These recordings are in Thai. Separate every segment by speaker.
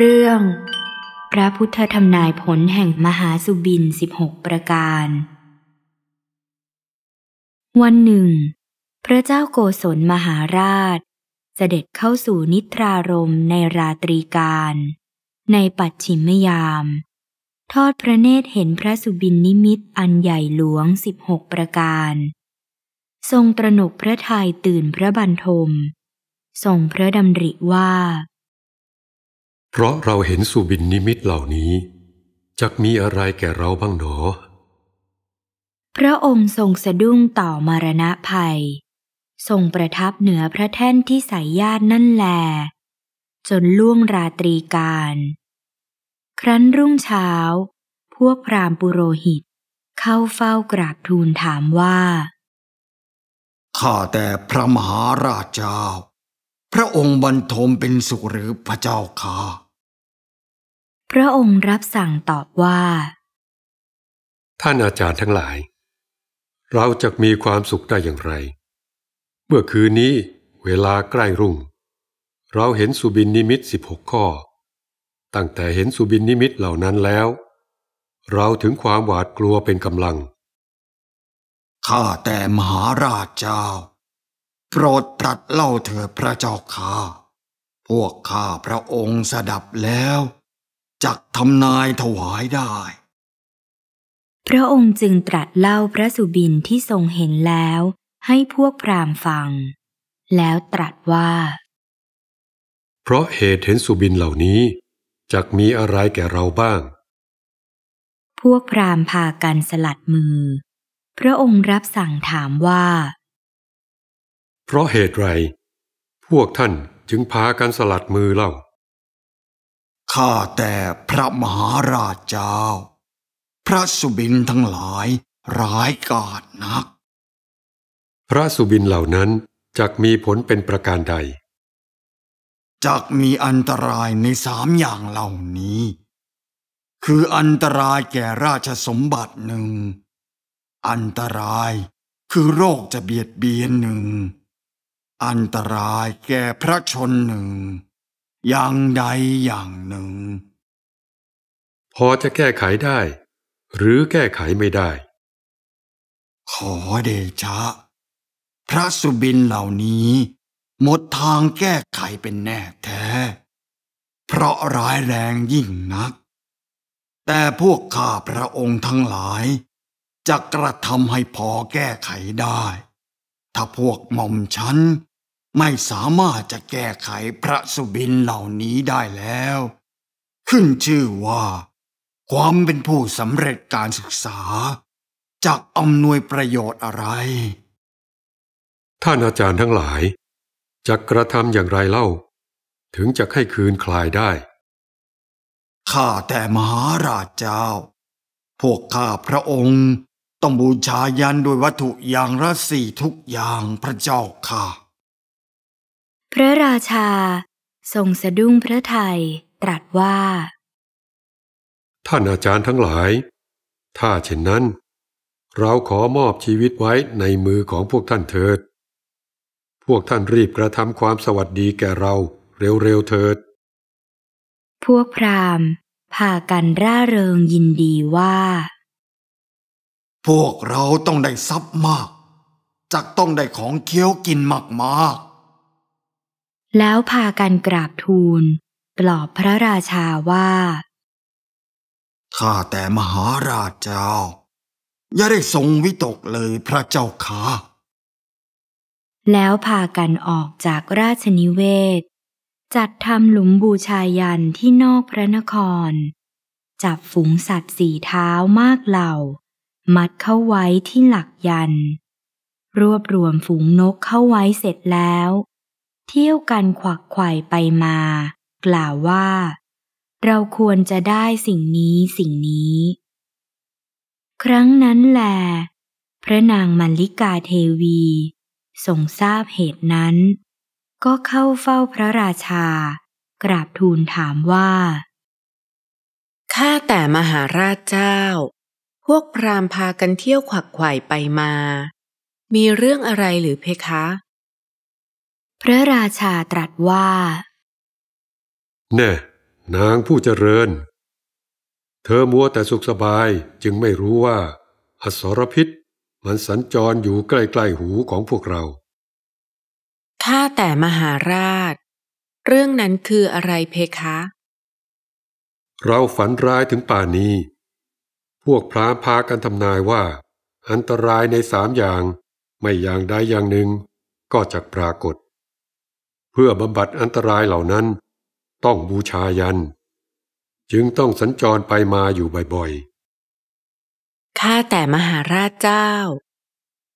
Speaker 1: เรื่องพระพุทธธรรมนายผลแห่งมหาสุบิน16ประการ วันหนึ่ง พระเจ้าโกศลมหาราช เสด็จเข้าสู่นิทรารมในราตรีการ ในปัจฉิมยาม ทอดพระเนตรเห็นพระสุบินนิมิตอันใหญ่หลวง16ประการ ทรงตระหนกพระทัยตื่นพระบันทม ทรงพระดำริว่าเพ
Speaker 2: ราะเราเห็นสุบินนิมิตเหล่านี้ จักมีอะไรแก่เราบ้างหนอ
Speaker 1: พระองค์ทรงสะดุ้งต่อมรณะภัย ทรงประทับเหนือพระแท่นที่สายญาตินั่นแล จนล่วงราตรีการ ครั้นรุ่งเช้า พวกพรามปุโรหิต เข้าเฝ้ากราบทูลถามว่า
Speaker 3: ข้าแต่พระมหาราชเจ้า พระองค์บรรทมเป็นสุขหรือพระเจ้าค่ะ
Speaker 1: พระองค์รับสั่งตอบว่า
Speaker 3: ท่าน
Speaker 2: อาจารย์ทั้งหลาย เราจะมีความสุขได้อย่างไร เมื่อคืนนี้เวลาใกล้รุ่ง เราเห็นสุบินนิมิตสิบหกข้อ ตั้งแต่เห็นสุบินนิมิตเหล่านั้นแล้ว เราถึงความหวาดกลัวเป็นก
Speaker 3: ำลัง ข้าแต่มหาราชเจ้าโปรดตรัสเล่าเถิดพระเจ้าข้า พวกข้าพระองค์สดับแล้วจักทำนายถวายได้ พระอ
Speaker 1: งค์จึงตรัสเล่าพระสุบินที่ทรงเห็นแล้ว ให้พวกพราหมณ์ฟัง แล้วตรัสว่า
Speaker 2: เพราะเหตุเห็นสุบินเหล่านี้จักมีอะไรแก่เราบ้าง
Speaker 1: พวกพราหมณ์พากันสลัดมือ พระองค์รับสั่งถามว่า
Speaker 2: เพราะเหตุไรพวกท่านจึงพากันสลัดมือเล่า
Speaker 3: ข้าแต่พระมหาราชเจ้า พระสุบินทั้งหลายร้ายกาจนัก
Speaker 2: พระสุบินเหล่านั้นจักมีผลเป็นประการใด
Speaker 3: จักมีอันตรายในสามอย่างเหล่านี้ คืออันตรายแก่ราชสมบัติหนึ่งอันตรายคือโรคจะเบียดเบียนหนึ่งอันตรายแก่พระชนหนึ่งอย่างใดอย่าง
Speaker 2: หนึ่ง พอจะแก้ไขได้ หรือแก้ไขไม่ได
Speaker 3: ้ ขอเดชะ พระสุบินเหล่านี้ หมดทางแก้ไขเป็นแน่แท้ เพราะร้ายแรงยิ่งนัก แต่พวกข้าพระองค์ทั้งหลาย จะกระทำให้พอแก้ไขได้ ถ้าพวกหม่อมฉันไม่สามารถจะแก้ไขพระสุบินเหล่านี้ได้แล้ว ขึ้นชื่อว่า ความเป็นผู้สำเร็จการศึกษา จากอำนวยประโยชน์อะไร
Speaker 2: ท่านอาจารย์ทั้งหลายจะกระทำอย่างไรเล่า ถึงจะให้คืนคลายได้
Speaker 3: ข้าแต่มหาราชเจ้า พวกข้าพระองค์ต้องบูชายันด้วยวัตถุอย่างละสี่ทุกอย่างพระเจ้าค่ะ
Speaker 1: พระราชาทรงสะดุ้งพระไทยตรัสว่า
Speaker 2: ท่านอาจารย์ทั้งหลาย ถ้าเช่นนั้น เราขอมอบชีวิตไว้ในมือของพวกท่านเถิด พวกท่านรีบกระทำความสวัสดีแก่เราเร็วๆเถิด
Speaker 1: พวกพราหมณ์พากันร่าเริงยินดีว่า
Speaker 3: พวกเราต้องได้ทรัพย์มากจักต้องได้ของเคี้ยวกินมากๆ
Speaker 1: แล้วพากันกราบทูลปลอบพระราชาว่า
Speaker 3: ข้าแต่มหาราชเจ้า อย่าได้ทรงวิตกเลยพระเจ้าค่ะ
Speaker 1: แล้วพากันออกจากราชนิเวศ จัดทำหลุมบูชายันที่นอกพระนคร จับฝูงสัตว์สีเท้ามากเหล่า มัดเข้าไว้ที่หลักยัน รวบรวมฝูงนกเข้าไว้เสร็จแล้วเที่ยวกันขวักไขว่ไปมา กล่าวว่า เราควรจะได้สิ่งนี้สิ่งนี้ ครั้งนั้นแล พระนางมัลลิกาเทวีทรงทราบเหตุนั้น ก็เข้าเฝ้าพระราชากราบทูลถามว่า
Speaker 4: ข้าแต่มหาราชเจ้า พวกพราหมณ์พากันเที่ยวขวักไขว่ไปมา มีเรื่องอะไรหรือเพคะพระราชาตรัสว่า
Speaker 2: แน่นางผู้เจริญ เธอมัวแต่สุขสบายจึงไม่รู้ว่าอสรพิษมันสัญจรอยู่ใกล้ๆหูของพวกเรา
Speaker 4: ข้าแต่มหาราช เรื่องนั้นคืออะไรเพคะ
Speaker 2: เราฝันร้ายถึงป่านี้ พวกพระพากันทำนายว่า อันตรายในสามอย่างไม่อย่างใดอย่างหนึ่งก็จะปรากฏเพื่อบำบัดอันตรายเหล่านั้นต้องบูชายัน จึงต้องสัญจรไปมาอยู่บ่อย
Speaker 4: ๆ ข้าแต่มหาราชเจ้า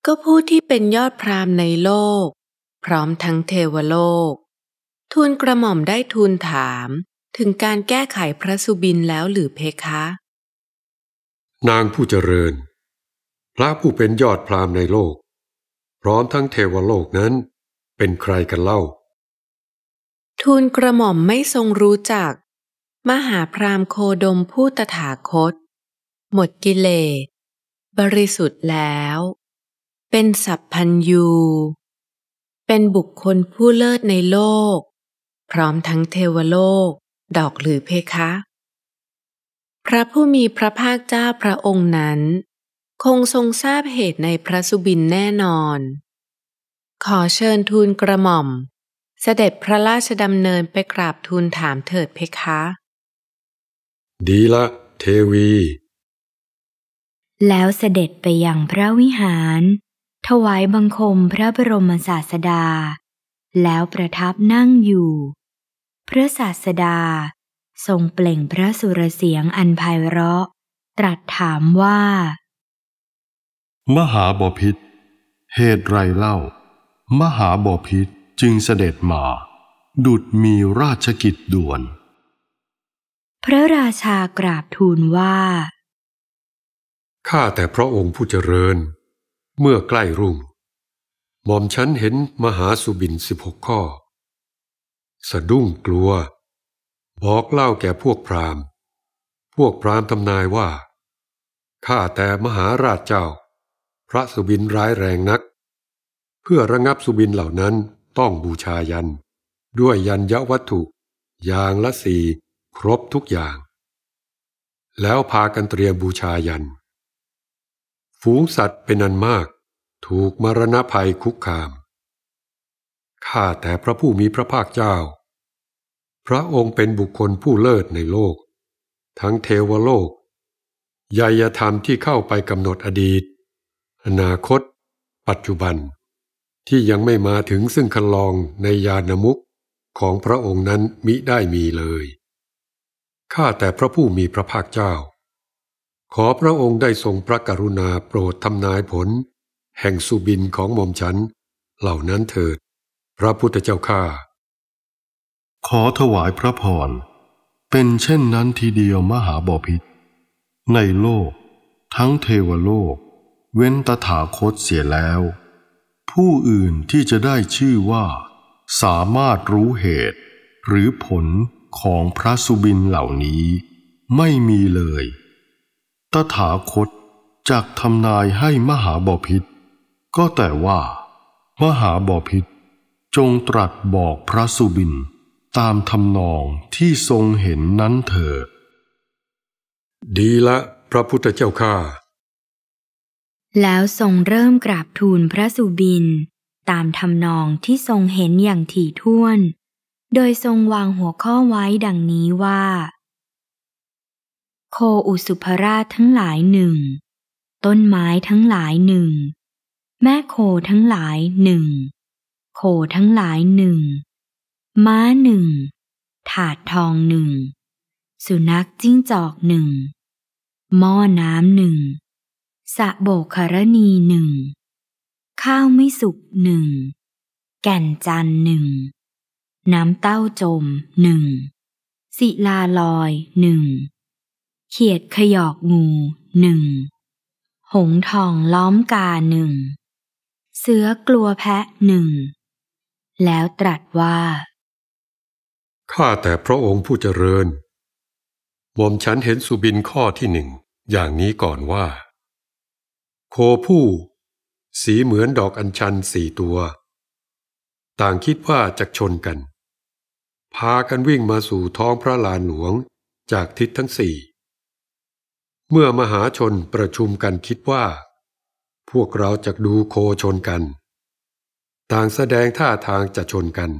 Speaker 4: ก็ผู้ที่เป็นยอดพรามในโลก พร้อมทั้งเทวโลกทูลกระหม่อมได้ทูลถามถึงการแก้ไขพระสุบินแล้วหรือเพคะ
Speaker 2: นางผู้เจริญ พระผู้เป็นยอดพรามในโลก พร้อมทั้งเทวโลกนั้นเป็นใครกันเล่า
Speaker 4: ทูลกระหม่อมไม่ทรงรู้จัก มหาพรามโคดมผู้ตถาคต หมดกิเลสบริสุทธิ์แล้ว เป็นสัพพัญยูเป็นบุคคลผู้เลิศในโลก พร้อมทั้งเทวโลกดอกหรือเพคะ พระผู้มีพระภาคเจ้าพระองค์นั้น คงทรงทราบเหตุในพระสุบินแน่นอน ขอเชิญทูลกระหม่อมเสด็จพระราชดำเนินไปกราบทูลถามเถิดเพคะ
Speaker 2: ดีละเทวี
Speaker 4: แล้วเส
Speaker 1: ด็จไปยังพระวิหาร ถวายบังคมพระบรมศาสดา แล้วประทับนั่งอยู่ พระศาสดา ทรงเปล่งพระสุรเสียงอันไพเราะ ตรัสถามว่า
Speaker 5: มหาบพิษเหตุไรเล่า มหาบพิษจึงเสด็จมา ดุดมีราชกิจด่วน
Speaker 1: พระราชากราบทูลว่า
Speaker 5: ข้าแต่พระ
Speaker 2: องค์ผู้เจริญ เมื่อใกล้รุ่ง หม่อมฉันเห็นมหาสุบินสิบหกข้อ สะดุ้งกลัว บอกเล่าแก่พวกพราหมณ์ พวกพราหมณ์ทำนายว่า ข้าแต่มหาราชเจ้า พระสุบินร้ายแรงนัก เพื่อระงับสุบินเหล่านั้นต้องบูชายัน ด้วยยันยวัตถุอย่างละสี่ครบทุกอย่าง แล้วพากันเตรียมบูชายัน ฝูงสัตว์เป็นอันมาก ถูกมรณะภัยคุกคาม ข้าแต่พระผู้มีพระภาคเจ้า พระองค์เป็นบุคคลผู้เลิศในโลก ทั้งเทวโลกยายธรรมที่เข้าไปกำหนดอดีต อนาคต ปัจจุบันที่ยังไม่มาถึงซึ่งคันลองในยานมุกของพระองค์นั้นมิได้มีเลย ข้าแต่พระผู้มีพระภาคเจ้า ขอพระองค์ได้ทรงพระกรุณาโปรดทำนายผล แห่งสุบินของหม่อมฉันเหล่านั้นเถิด พระพุทธเจ้าข้า
Speaker 5: ขอถวายพระพรเป็นเช่นนั้นทีเดียวมหาบอพิษในโลก ทั้งเทวโลก เว้นตถาคตเสียแล้วผู้อื่นที่จะได้ชื่อว่าสามารถรู้เหตุหรือผลของพระสุบินเหล่านี้ไม่มีเลย ตถาคตจากทำนายให้มหาบาพิษก็แต่ว่ามหาบาพิษจงตรัสบอกพระสุบินตามทำนองที่ทรงเห็นนั้นเถิดดีละพระพุทธเจ้าข้า
Speaker 1: แล้วทรงเริ่มกราบทูลพระสุบินตามทำนองที่ทรงเห็นอย่างถี่ถ้วน โดยทรงวางหัวข้อไว้ดังนี้ว่า โคอุสุภราชทั้งหลายหนึ่ง ต้นไม้ทั้งหลายหนึ่ง แม่โคทั้งหลายหนึ่ง โคทั้งหลายหนึ่ง ม้าหนึ่ง ถาดทองหนึ่ง สุนัขจิ้งจอกหนึ่ง หม้อน้ำหนึ่งสะโบกคารณีหนึ่ง ข้าวไม่สุกหนึ่ง แก่นจันหนึ่ง น้ำเต้าจมหนึ่งศิลาลอยหนึ่ง เขียดขยอกงูหนึ่ง หงทองล้อมกาหนึ่ง เสือกลัวแพะหนึ่ง แล้วตรัสว่า
Speaker 2: ข้าแต่พระองค์ผู้เจริญหม่อมฉันเห็นสุบินข้อที่หนึ่ง อย่างนี้ก่อนว่าโคผู้สีเหมือนดอกอัญชันสี่ตัว ต่างคิดว่าจะชนกัน พากันวิ่งมาสู่ท้องพระลานหลวงจากทิศทั้งสี่เมื่อมหาชนประชุมกันคิดว่าพวกเราจะดูโคชนกัน ต่างแสดงท่าทางจะชนกัน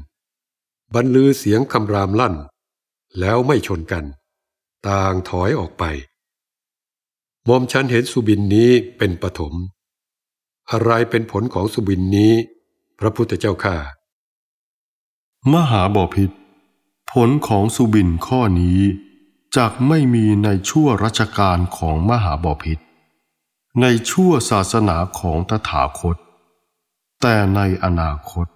Speaker 2: บรรลือเสียงคำรามลั่นแล้วไม่ชนกัน ต่างถอยออกไปมอมฉันเห็นสุบินนี้เป็นปฐมอะไรเป็นผลของสุบินนี้ พระพุทธเจ้าข้า
Speaker 5: มหาบอพิษผลของสุบินข้อนี้จากไม่มีในชั่วรัชกาลของมหาบอพิษในชั่วศาสนาของตถาคต แต่ในอนาคต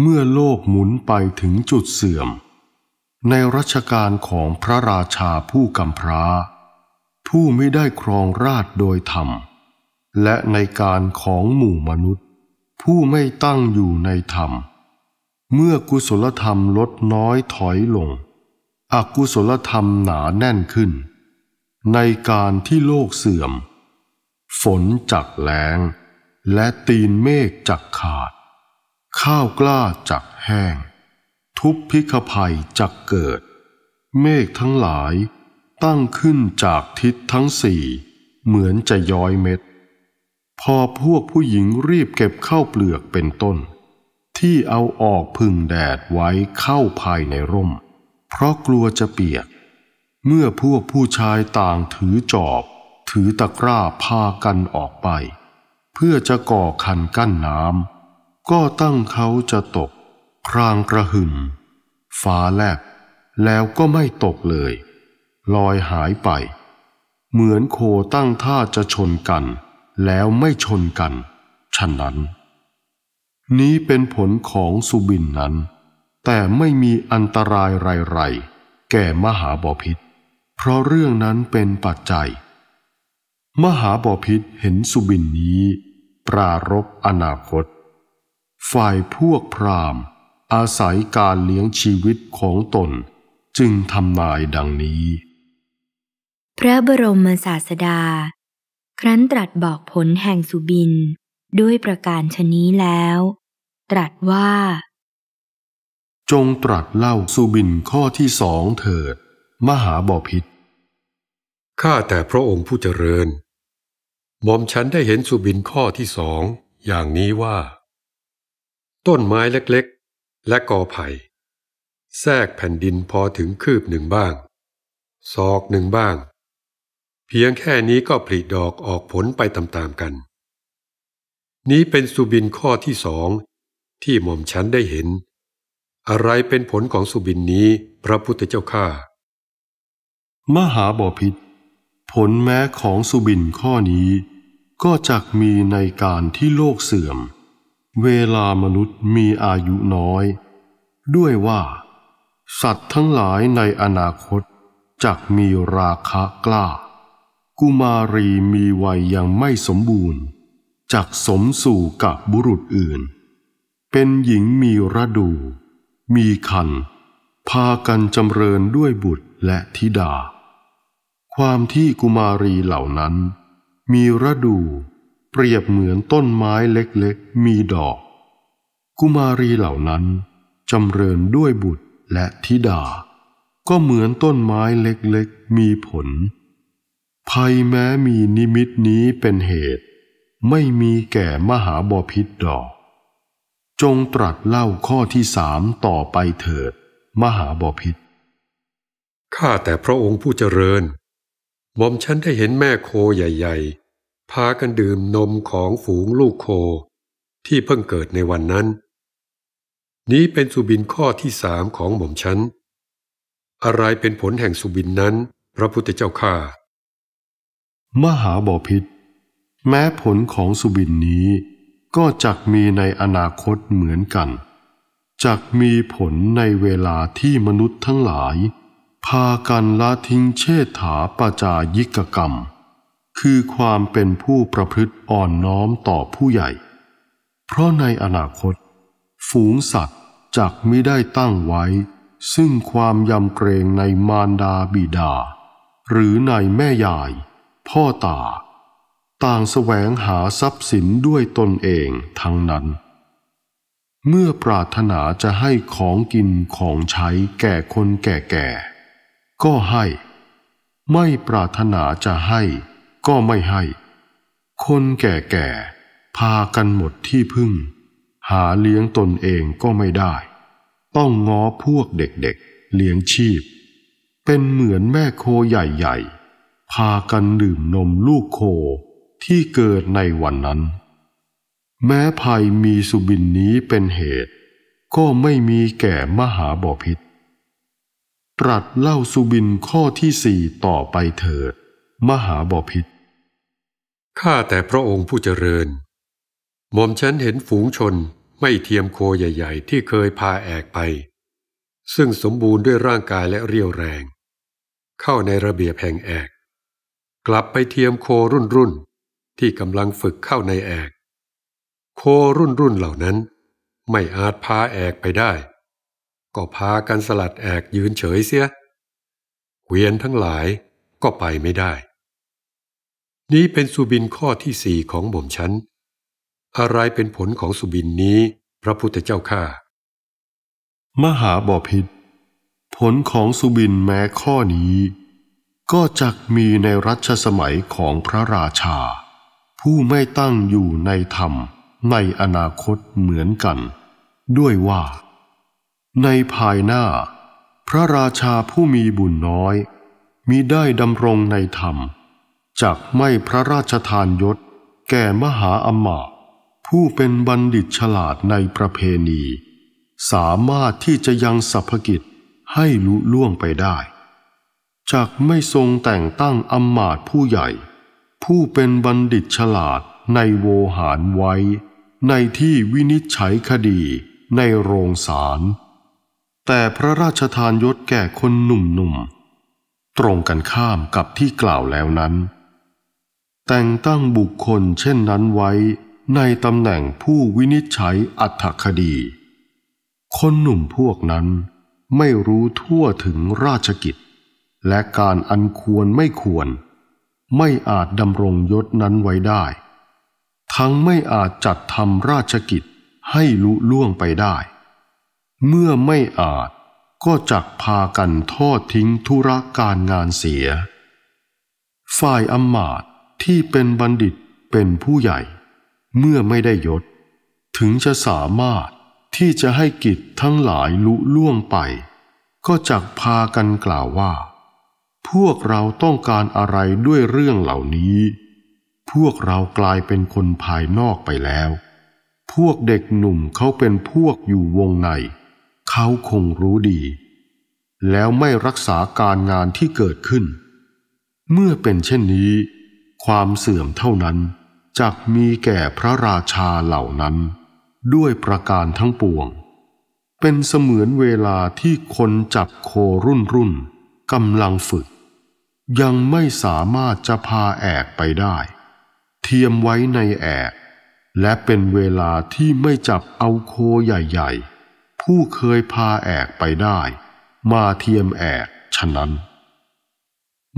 Speaker 5: เมื่อโลกหมุนไปถึงจุดเสื่อม ในรัชกาลของพระราชาผู้กำพร้าผู้ไม่ได้ครองราชโดยธรรม และในการของหมู่มนุษย์ ผู้ไม่ตั้งอยู่ในธรรม เมื่อกุศลธรรมลดน้อยถอยลง อกุศลธรรมหนาแน่นขึ้น ในการที่โลกเสื่อม ฝนจักแรงและตีนเมฆจักขาด ข้าวกล้าจักแห้ง ทุพพิฆภัยจักเกิด เมฆทั้งหลายตั้งขึ้นจากทิศทั้งสี่ เหมือนจะย้อยเม็ด พอพวกผู้หญิงรีบเก็บเข้าเปลือกเป็นต้น ที่เอาออกพึ่งแดดไว้เข้าภายในร่ม เพราะกลัวจะเปียก เมื่อพวกผู้ชายต่างถือจอบ ถือตะกร้าพากันออกไป เพื่อจะก่อคันกั้นน้ำก็ตั้งเขาจะตกพรางกระหึ่มฟ้าแลบแล้วก็ไม่ตกเลยลอยหายไป เหมือนโคตั้งท่าจะชนกัน แล้วไม่ชนกัน ฉะนั้น นี้เป็นผลของสุบินนั้น แต่ไม่มีอันตรายไรๆ แก่มหาบอพิษเพราะเรื่องนั้นเป็นปัจจัย มหาบอพิษเห็นสุบินนี้ ปรารบอนาคต ฝ่ายพวกพราหมณ์ อาศัยการเลี้ยงชีวิตของตนจึงทำนายดังนี้
Speaker 1: พระบรมศาสดา ครั้นตรัสบอกผลแห่งสุบินด้วยประการชนี้แล้ว ตรัสว่า
Speaker 5: จงตรัสเล่าสุบินข้อที่สองเถิด มห
Speaker 2: าบอพิษข้าแต่พระองค์ผู้เจริญ หม่อมฉันได้เห็นสุบินข้อที่สองอย่างนี้ว่า ต้นไม้เล็กๆ และกอไผ่ แทรกแผ่นดินพอถึงคืบหนึ่งบ้างซอกหนึ่งบ้างพียงแค่นี้ก็ผลิดอกออกผลไปตามๆกัน นี้เป็นสุบินข้อที่สองที่หม่อมฉันได้เห็น อะไรเป็นผลของสุบินนี้พระพุทธเจ้าข้า
Speaker 5: มหาบอพิษผลแม้ของสุบินข้อนี้ ก็จักมีในการที่โลกเสื่อม เวลามนุษย์มีอายุน้อย ด้วยว่า สัตว์ทั้งหลายในอนาคตจักมีราคะกล้ากุมารีมีวัยยังไม่สมบูรณ์จักสมสู่กับบุรุษอื่น เป็นหญิงมีระดู มีคันพากันจำเริญด้วยบุตรและธิดา ความที่กุมารีเหล่านั้น มีระดูเปรียบเหมือนต้นไม้เล็กๆ มีดอก กุมารีเหล่านั้นจำเริญด้วยบุตรและธิดา ก็เหมือนต้นไม้เล็กๆ มีผลภัยแม้มีนิมิตนี้เป็นเหตุ ไม่มีแก่มหาบอพิษดอก จงตรัสเล่าข้อที่สามต่อไปเถิดมหาบอพิษข้าแต่พ
Speaker 2: ระองค์ผู้เจริญหม่อมฉันได้เห็นแม่โคใหญ่ๆ พากันดื่มนมของฝูงลูกโคที่เพิ่งเกิดในวันนั้น นี้เป็นสุบินข้อที่สามของหม่อมฉันอะไรเป็นผลแห่งสุบินนั้น พระพุทธเจ้าข้า
Speaker 5: มหาบอพิษแม้ผลของสุบินนี้ ก็จักมีในอนาคตเหมือนกัน จักมีผลในเวลาที่มนุษย์ทั้งหลาย พากันละทิ้งเชษฐาปจายิกกรรม คือความเป็นผู้ประพฤติอ่อนน้อมต่อผู้ใหญ่ เพราะในอนาคต ฝูงสัตว์จักไม่ได้ตั้งไว้ ซึ่งความยำเกรงในมารดาบิดา หรือในแม่ยายพ่อตา ต่างแสวงหาทรัพย์สินด้วยตนเองทั้งนั้น เมื่อปรารถนาจะให้ของกินของใช้แก่คนแก่แก่ก็ให้ ไม่ปรารถนาจะให้ก็ไม่ให้ คนแก่แก่พากันหมดที่พึ่ง หาเลี้ยงตนเองก็ไม่ได้ ต้องง้อพวกเด็กๆเเลี้ยงชีพ เป็นเหมือนแม่โคใหญ่ ๆพากันดื่มนมลูกโคที่เกิดในวันนั้น แม้ภัยมีสุบินนี้เป็นเหตุ ก็ไม่มีแก่มหาบอพิษตรัสเล่าสุบินข้อที่สี่ต่อไปเถิดมหาบอพิษ
Speaker 2: ข้าแต่พระองค์ผู้เจริญ หม่อมฉันเห็นฝูงชนไม่เทียมโคใหญ่ๆที่เคยพาแอกไป ซึ่งสมบูรณ์ด้วยร่างกายและเรียวแรง เข้าในระเบียบแห่งแอกกลับไปเทียมโครุ่นรุ่นที่กำลังฝึกเข้าในแอก โครุ่นรุ่นเหล่านั้น ไม่อาจพาแอกไปได้ ก็พากันสลัดแอกยืนเฉยเสียเวียนทั้งหลายก็ไปไม่ได้ นี้เป็นสุบินข้อที่สี่ของบ่มชั้น อะไรเป็นผลของสุบินนี้พระพุทธเจ้าข้า
Speaker 5: มหาบอพิษผลของสุบินแม้ข้อนี้ก็จักมีในรัชสมัยของพระราชา ผู้ไม่ตั้งอยู่ในธรรมในอนาคตเหมือนกัน ด้วยว่าในภายหน้าพระราชาผู้มีบุญน้อย มีได้ดำรงในธรรม จากไม่พระราชทานยศแก่มหาอมาตผู้เป็นบัณฑิตฉลาดในประเพณี สามารถที่จะยังสรรพกิจให้ลุล่วงไปได้จักไม่ทรงแต่งตั้งอำมาตย์ผู้ใหญ่ ผู้เป็นบัณฑิตฉลาดในโวหารไว้ ในที่วินิจฉัยคดีในโรงศาลแต่พระราชทานยศแก่คนหนุ่มหนุ่มตรงกันข้ามกับที่กล่าวแล้วนั้น แต่งตั้งบุคคลเช่นนั้นไว้ ในตำแหน่งผู้วินิจฉัยอัตคดี คนหนุ่มพวกนั้นไม่รู้ทั่วถึงราชกิจและการอันควรไม่ควร ไม่อาจดำรงยศนั้นไว้ได้ ทั้งไม่อาจจัดทำราชกิจให้ลุล่วงไปได้ เมื่อไม่อาจก็จักพากันทอดทิ้งธุระการงานเสีย ฝ่ายอำมาตที่เป็นบัณฑิตเป็นผู้ใหญ่ เมื่อไม่ได้ยศ ถึงจะสามารถที่จะให้กิจทั้งหลายลุล่วงไป ก็จักพากันกล่าวว่าพวกเราต้องการอะไรด้วยเรื่องเหล่านี้ พวกเรากลายเป็นคนภายนอกไปแล้ว พวกเด็กหนุ่มเขาเป็นพวกอยู่วงใน เขาคงรู้ดี แล้วไม่รักษาการงานที่เกิดขึ้น เมื่อเป็นเช่นนี้ ความเสื่อมเท่านั้นจักมีแก่พระราชาเหล่านั้น ด้วยประการทั้งปวง เป็นเสมือนเวลาที่คนจับโครุ่นรุ่นกำลังฝึกยังไม่สามารถจะพาแอกไปได้ เทียมไว้ในแอก และเป็นเวลาที่ไม่จับเอาโคใหญ่ๆ ผู้เคยพาแอกไปได้ มาเทียมแอกฉะนั้น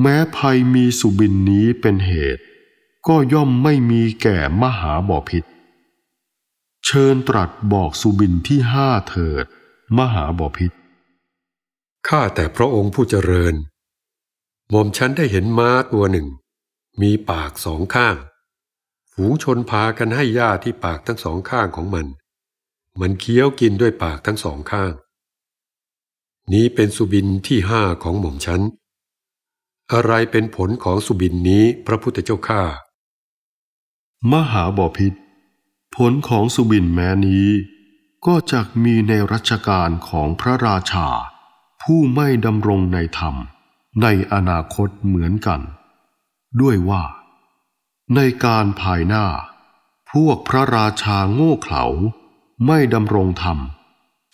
Speaker 5: แม้ภัยมีสุบินนี้เป็นเหตุ ก็ย่อมไม่มีแก่มหาบ่อพิษเชิญตรัสบอกสุบินที่ห้าเถิดมหาบ่อพิษข้าแต่พระองค์ผู้เจริญ
Speaker 2: หม่อมฉันได้เห็นม้าตัวหนึ่ง มีปากสองข้าง ฝูงชนพากันให้หญ้าที่ปากทั้งสองข้างของมัน มันเคี้ยวกินด้วยปากทั้งสองข้าง นี้เป็นสุบินที่ห้าของหม่อมฉันอะไรเป็นผลของสุบินนี้พระพุทธเจ้าข้า
Speaker 5: มหาบอพิษผลของสุบินแม้นี้ ก็จักมีในรัชกาลของพระราชา ผู้ไม่ดำรงในธรรมในอนาคตเหมือนกัน ด้วยว่า ในการภายหน้า พวกพระราชาโง่เขลาไม่ดำรงธรรม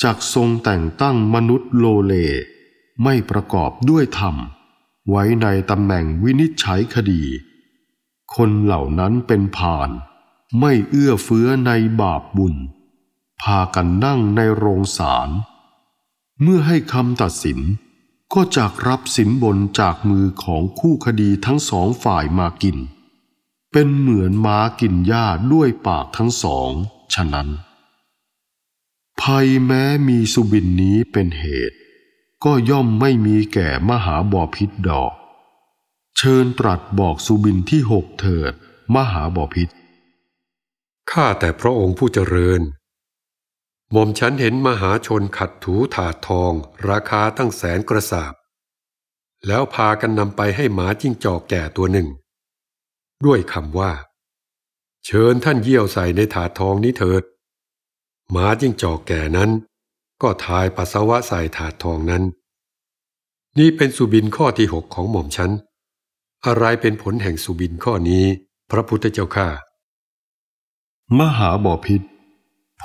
Speaker 5: จากทรงแต่งตั้งมนุษย์โลเล ไม่ประกอบด้วยธรรม ไว้ในตำแหน่งวินิจฉัยคดี คนเหล่านั้นเป็นผาน ไม่เอื้อเฟื้อในบาปบุญ พากันนั่งในโรงศาลเมื่อให้คำตัดสินก็จักรับสินบนจากมือของคู่คดีทั้งสองฝ่ายมากิน เป็นเหมือนม้ากินหญ้าด้วยปากทั้งสองฉะนั้น ภัยแม้มีสุบินนี้เป็นเหตุ ก็ย่อมไม่มีแก่มหาบอพิษดอก เชิญตรัสบอกสุบินที่หกเถิดมหาบอพิษ
Speaker 2: ข้าแต่พระองค์ผู้เจริญหม่อมฉันเห็นมหาชนขัดถูถาดทอง ราคาตั้งแสนกระสาบ แล้วพากันนำไปให้หมาจิ้งจอกแก่ตัวหนึ่ง ด้วยคำว่า เชิญท่านเยี่ยวใส่ในถาดทองนี้เถิดหมาจิ้งจอกแก่นั้น ก็ทายปัสสาวะใส่ถาดทองนั้น นี่เป็นสุบินข้อที่หกของหม่อมฉันอะไรเป็นผลแห่งสุบินข้อนี้ พระพุทธเจ้าข้า
Speaker 5: มหาบอพิษ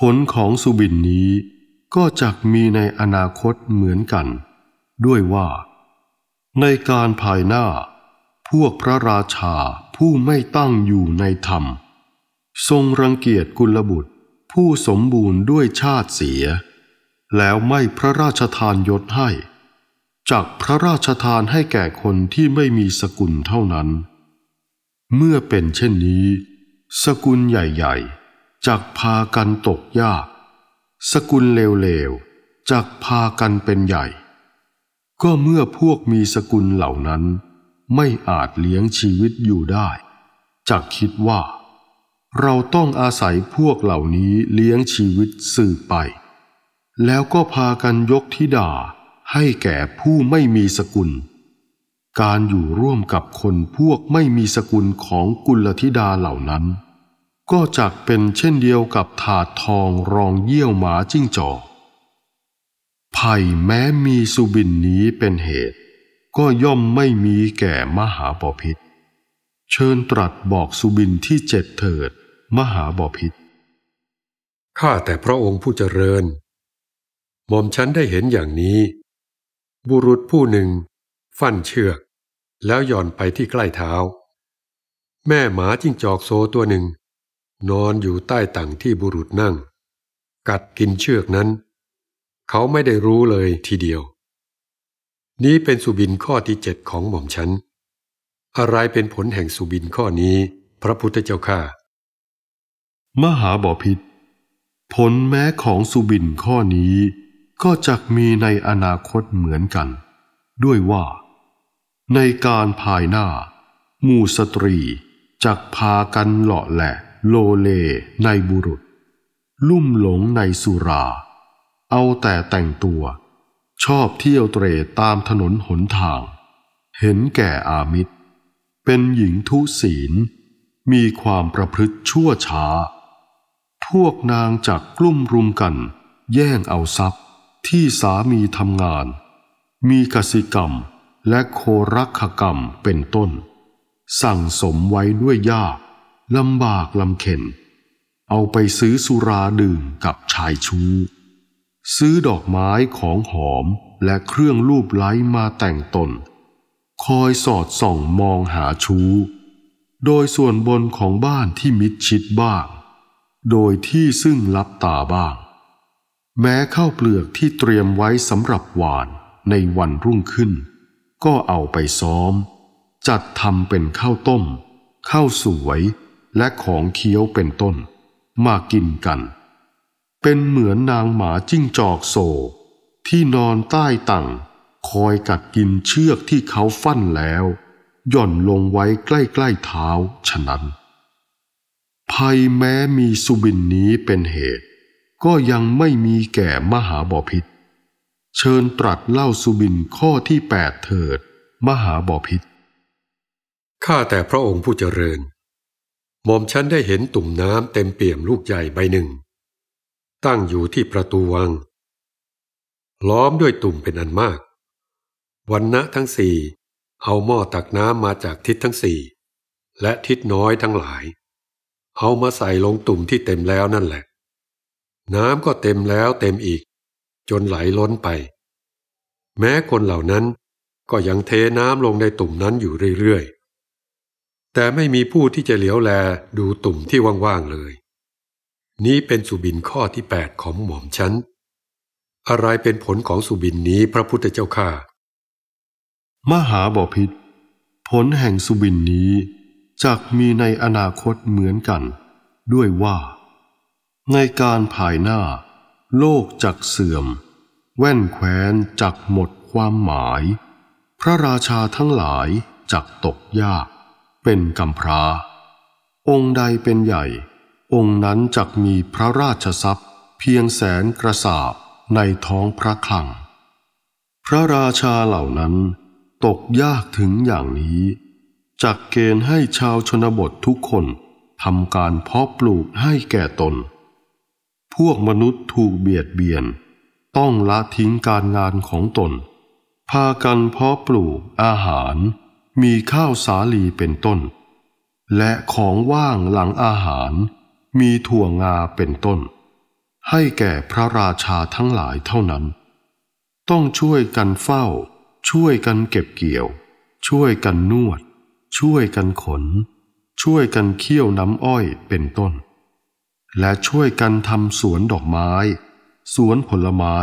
Speaker 5: ผลของสุบินนี้ก็จะมีในอนาคตเหมือนกัน ด้วยว่าในการภายหน้า พวกพระราชาผู้ไม่ตั้งอยู่ในธรรม ทรงรังเกียจกุลบุตร ผู้สมบูรณ์ด้วยชาติเสีย แล้วไม่พระราชทานยศให้ จากพระราชทานให้แก่คนที่ไม่มีสกุลเท่านั้น เมื่อเป็นเช่นนี้สกุลใหญ่ๆจักพากันตกยาก สกุลเลวๆจักพากันเป็นใหญ่ ก็เมื่อพวกมีสกุลเหล่านั้น ไม่อาจเลี้ยงชีวิตอยู่ได้จักคิดว่า เราต้องอาศัยพวกเหล่านี้เลี้ยงชีวิตสืบไป แล้วก็พากันยกทิดาให้แก่ผู้ไม่มีสกุล การอยู่ร่วมกับคนพวกไม่มีสกุลของกุลธิดาเหล่านั้นก็จักเป็นเช่นเดียวกับถาดทองรองเยี่ยวหมาจิ้งจอกภัยแม้มีสุบินนี้เป็นเหตุ ก็ย่อมไม่มีแก่มหาบอพิษเชิญตรัสบอกสุบินที่เจ็ดเถิดมหาบอพิษข้าแต่พระองค์ผู้เจริญ
Speaker 2: หม่อมฉันได้เห็นอย่างนี้ บุรุษผู้หนึ่งฟันเชือก แล้วย่อนไปที่ใกล้เท้า แม่หมาจิ้งจอกโซตัวหนึ่งนอนอยู่ใต้ต่างที่บุรุษนั่ง กัดกินเชือกนั้น เขาไม่ได้รู้เลยทีเดียว นี้เป็นสุบินข้อที่เจ็ดของหม่อมฉัน อะไรเป็นผลแห่งสุบินข้อนี้พระพุทธเจ้าข้า
Speaker 5: มหาบอพิษผลแม้ของสุบินข้อนี้ ก็จะมีในอนาคตเหมือนกัน ด้วยว่า ในการภายหน้า มูสตรี จักพากันหล่อแหละโลเลในบุรุษ ลุ่มหลงในสุรา เอาแต่แต่งตัว ชอบเที่ยวเตรตามถนนหนทาง เห็นแก่อามิตร เป็นหญิงทุศีล มีความประพฤติชั่วช้าพวกนางจากกลุ่มรุมกันแย่งเอาทรัพย์ที่สามีทำงาน มีกสิกรรมและโครักขกรรมเป็นต้น สั่งสมไว้ด้วยยากลำบากลำเข็น เอาไปซื้อสุราดื่มกับชายชู้ ซื้อดอกไม้ของหอมและเครื่องรูปไล้มาแต่งตน คอยสอดส่องมองหาชู้ โดยส่วนบนของบ้านที่มิดชิดบ้าง โดยที่ซึ่งลับตาบ้าง แม้ข้าวเปลือกที่เตรียมไว้สำหรับหวานในวันรุ่งขึ้น ก็เอาไปซ้อม จัดทำเป็นข้าวต้มข้าวสวยและของเคี้ยวเป็นต้นมากินกัน เป็นเหมือนนางหมาจิ้งจอกโศที่นอนใต้ตังคอยกัดกินเชือกที่เขาฟั่นแล้ว หย่อนลงไว้ใกล้ๆเท้าฉะนั้น ภัยแม้มีสุบินนี้เป็นเหตุ ก็ยังไม่มีแก่มหาบอพิษ เชิญตรัสเล่าสุบินข้อที่แปดเถิด มหาบอพิษข้าแต่พระองค์ผู้เจริญหมอมฉันได้เห็น
Speaker 2: ตุ่มน้ำเต็มเปี่ยมลูกใหญ่ใบหนึ่ง ตั้งอยู่ที่ประตูวัง ล้อมด้วยตุ่มเป็นอันมาก วันณะทั้งสี่ เอาหม้อตักน้ำมาจากทิศทั้งสี่ และทิศน้อยทั้งหลาย เอามาใส่ลงตุ่มที่เต็มแล้วนั่นแหละ น้ำก็เต็มแล้วเต็มอีก จนไหลล้นไป แม้คนเหล่านั้นก็ยังเทน้ำลงในตุ่มนั้นอยู่เรื่อยๆแต่ไม่มีผู้ที่จะเหลียวแลดูตุ่มที่ว่างๆเลย นี้เป็นสุบินข้อที่แปดของหม่อมฉัน อะไรเป็นผลของสุบินนี้พระพุทธเจ้าข้า
Speaker 5: มหาบอพิษผลแห่งสุบินนี้จักมีในอนาคตเหมือนกัน ด้วยว่า ในการภายหน้า โลกจักเสื่อม แว่นแคว้นจักหมดความหมาย พระราชาทั้งหลายจักตกยากเป็นกำพร้า องค์ใดเป็นใหญ่ องค์นั้นจักมีพระราชทรัพย์เพียงแสนกระสาบในท้องพระคลัง พระราชาเหล่านั้นตกยากถึงอย่างนี้ จักเกณฑ์ให้ชาวชนบททุกคนทำการเพาะปลูกให้แก่ตน พวกมนุษย์ถูกเบียดเบียนต้องละทิ้งการงานของตน พากันเพาะปลูกอาหารมีข้าวสาลีเป็นต้น และของว่างหลังอาหารมีถั่วงาเป็นต้น ให้แก่พระราชาทั้งหลายเท่านั้น ต้องช่วยกันเฝ้า ช่วยกันเก็บเกี่ยว ช่วยกันนวด ช่วยกันขน ช่วยกันเคี่ยวน้ำอ้อยเป็นต้น และช่วยกันทำสวนดอกไม้ สวนผลไม้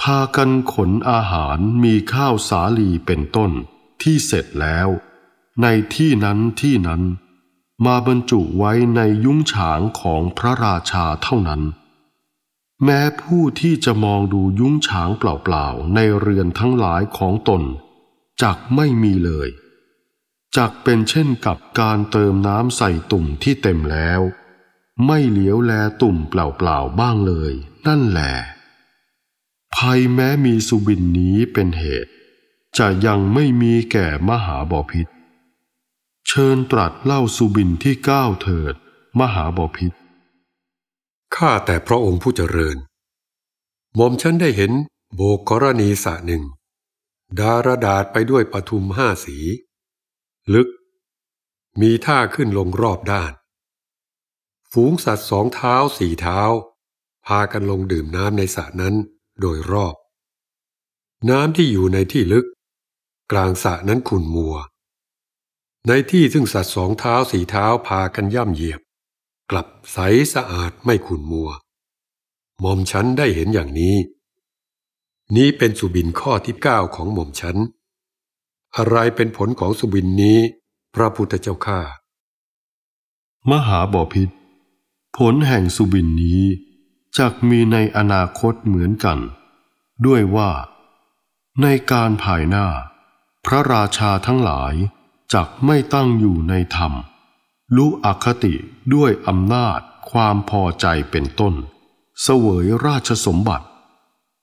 Speaker 5: พากันขนอาหารมีข้าวสาลีเป็นต้นที่เสร็จแล้ว ในที่นั้นที่นั้น มาบรรจุไว้ในยุ้งฉางของพระราชาเท่านั้น แม้ผู้ที่จะมองดูยุ้งฉางเปล่าๆ ในเรือนทั้งหลายของตนจักไม่มีเลยจักเป็นเช่นกับการเติมน้ำใส่ตุ่มที่เต็มแล้ว ไม่เหลียวแลตุ่มเปล่าๆ บ้างเลย นั่นแหละภัยแม้มีสุบินนี้เป็นเหตุจะยังไม่มีแก่มหาบาพิษเชิญตรัสเล่าสุบินที่เก้าเถิด มหาบาพิษข้าแต่พระองค์ผู้เจริญหม่อม
Speaker 2: ฉันได้เห็นโบกรณีสะหนึ่ง ดารดาษไปด้วยปทุมห้าสี ลึก มีท่าขึ้นลงรอบด้าน ฝูงสัตว์สองเท้าสี่เท้า พากันลงดื่มน้ำในสระนั้นโดยรอบ น้ำที่อยู่ในที่ลึกกลางสะนั้นขุ่นมัว ในที่ซึ่งสัตว์สองเท้าสี่เท้าพากันย่ำเหยียบ กลับใสสะอาดไม่ขุ่นมัว หม่อมฉันได้เห็นอย่างนี้ นี้เป็นสุบินข้อที่เก้าของหม่อมฉันอะไรเป็นผลของสุบินนี้ พระพุทธเจ้าข้
Speaker 5: ามหาบอพิษผลแห่งสุบินนี้จะมีในอนาคตเหมือนกัน ด้วยว่า ในการภายหน้าพระราชาทั้งหลายจักไม่ตั้งอยู่ในธรรมรู้อคติด้วยอำนาจความพอใจเป็นต้น เสวยราชสมบัติ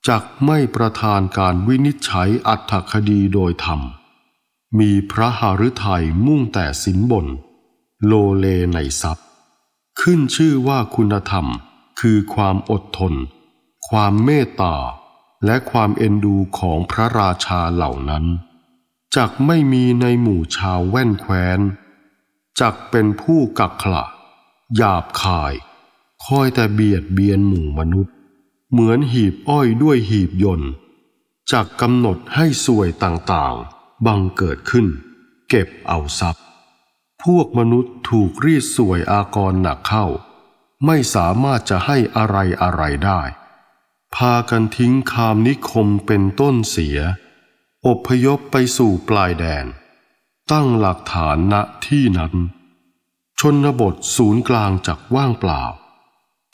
Speaker 5: จักไม่ประทานการวินิจฉัยอัตถคดีโดยธรรม มีพระหฤทัยมุ่งแต่สินบน โลเลในทรัพย์ ขึ้นชื่อว่าคุณธรรมคือความอดทน ความเมตตา และความเอ็นดูของพระราชาเหล่านั้นจักไม่มีในหมู่ชาวแว่นแคว้น จักเป็นผู้กักขละหยาบคายคอยแต่เบียดเบียนหมู่มนุษย์ เหมือนหีบอ้อยด้วยหีบยนต์จักกำหนดให้สวยต่างๆ บังเกิดขึ้น เก็บเอาทรัพย์ พวกมนุษย์ถูกรีดสวยอากรหนักเข้า ไม่สามารถจะให้อะไรอะไรได้ พากันทิ้งคามนิคมเป็นต้นเสียอบพยพไปสู่ปลายแดน ตั้งหลักฐานณที่นั้น ชนบทศูนย์กลางจากว่างเปล่า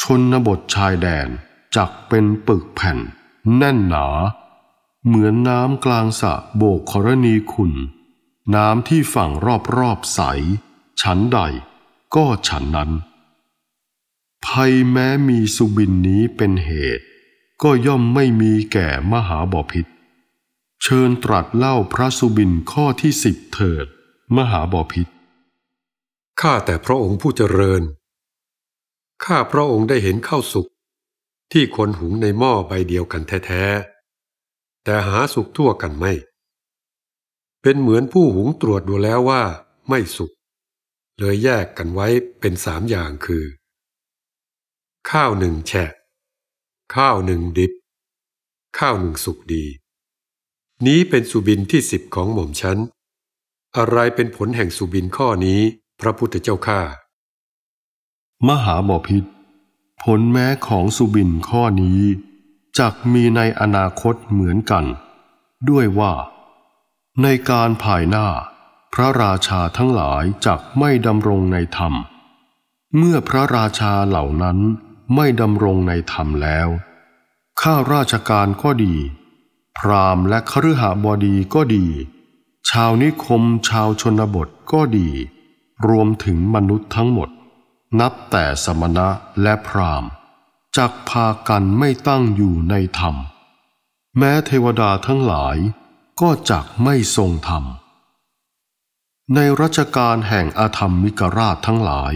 Speaker 5: ชนบทชายแดนจักเป็นปึกแผ่นแน่นหนา เหมือนน้ำกลางสะโบกครณีขุนน้ำที่ฝั่งรอบๆใสฉันใดก็ฉันนั้น ภัยแม้มีสุบินนี้เป็นเหตุ ก็ย่อมไม่มีแก่มหาบอพิษเชิญตรัสเล่าพระสุบินข้อที่สิบเถิด มหาบาพิษข้าแต่พระองค์ผู้เจริญ
Speaker 2: ข้าพระองค์ได้เห็นข้าวสุกที่คนหุงในหม้อใบเดียวกันแท้ๆแต่หาสุกทั่วกันไม่ เป็นเหมือนผู้หุงตรวจดูแล้วว่า ไม่สุก เลยแยกกันไว้เป็นสามอย่างคือ ข้าวหนึ่งแฉะข้าวหนึ่งดิบข้าวหนึ่งสุกดีนี้เป็นสุบินที่สิบของหม่อมฉัน อะไรเป็นผลแห่งสุบินข้อนี้ พระพุทธเจ้าข้า
Speaker 5: มหาหมอพิษผลแม้ของสุบินข้อนี้จกมีในอนาคตเหมือนกัน ด้วยว่า ในการภายหน้า พระราชาทั้งหลายจักไม่ดำรงในธรรม เมื่อพระราชาเหล่านั้นไม่ดำรงในธรรมแล้ว ข้าราชการก็ดีพราหมณ์และคฤหบดีก็ดี ชาวนิคมชาวชนบทก็ดี รวมถึงมนุษย์ทั้งหมด นับแต่สมณะและพราหมณ์จักพากันไม่ตั้งอยู่ในธรรม แม้เทวดาทั้งหลายก็จักไม่ทรงธรรม ในรัชกาลแห่งอาธรรมมิกราชทั้งหลาย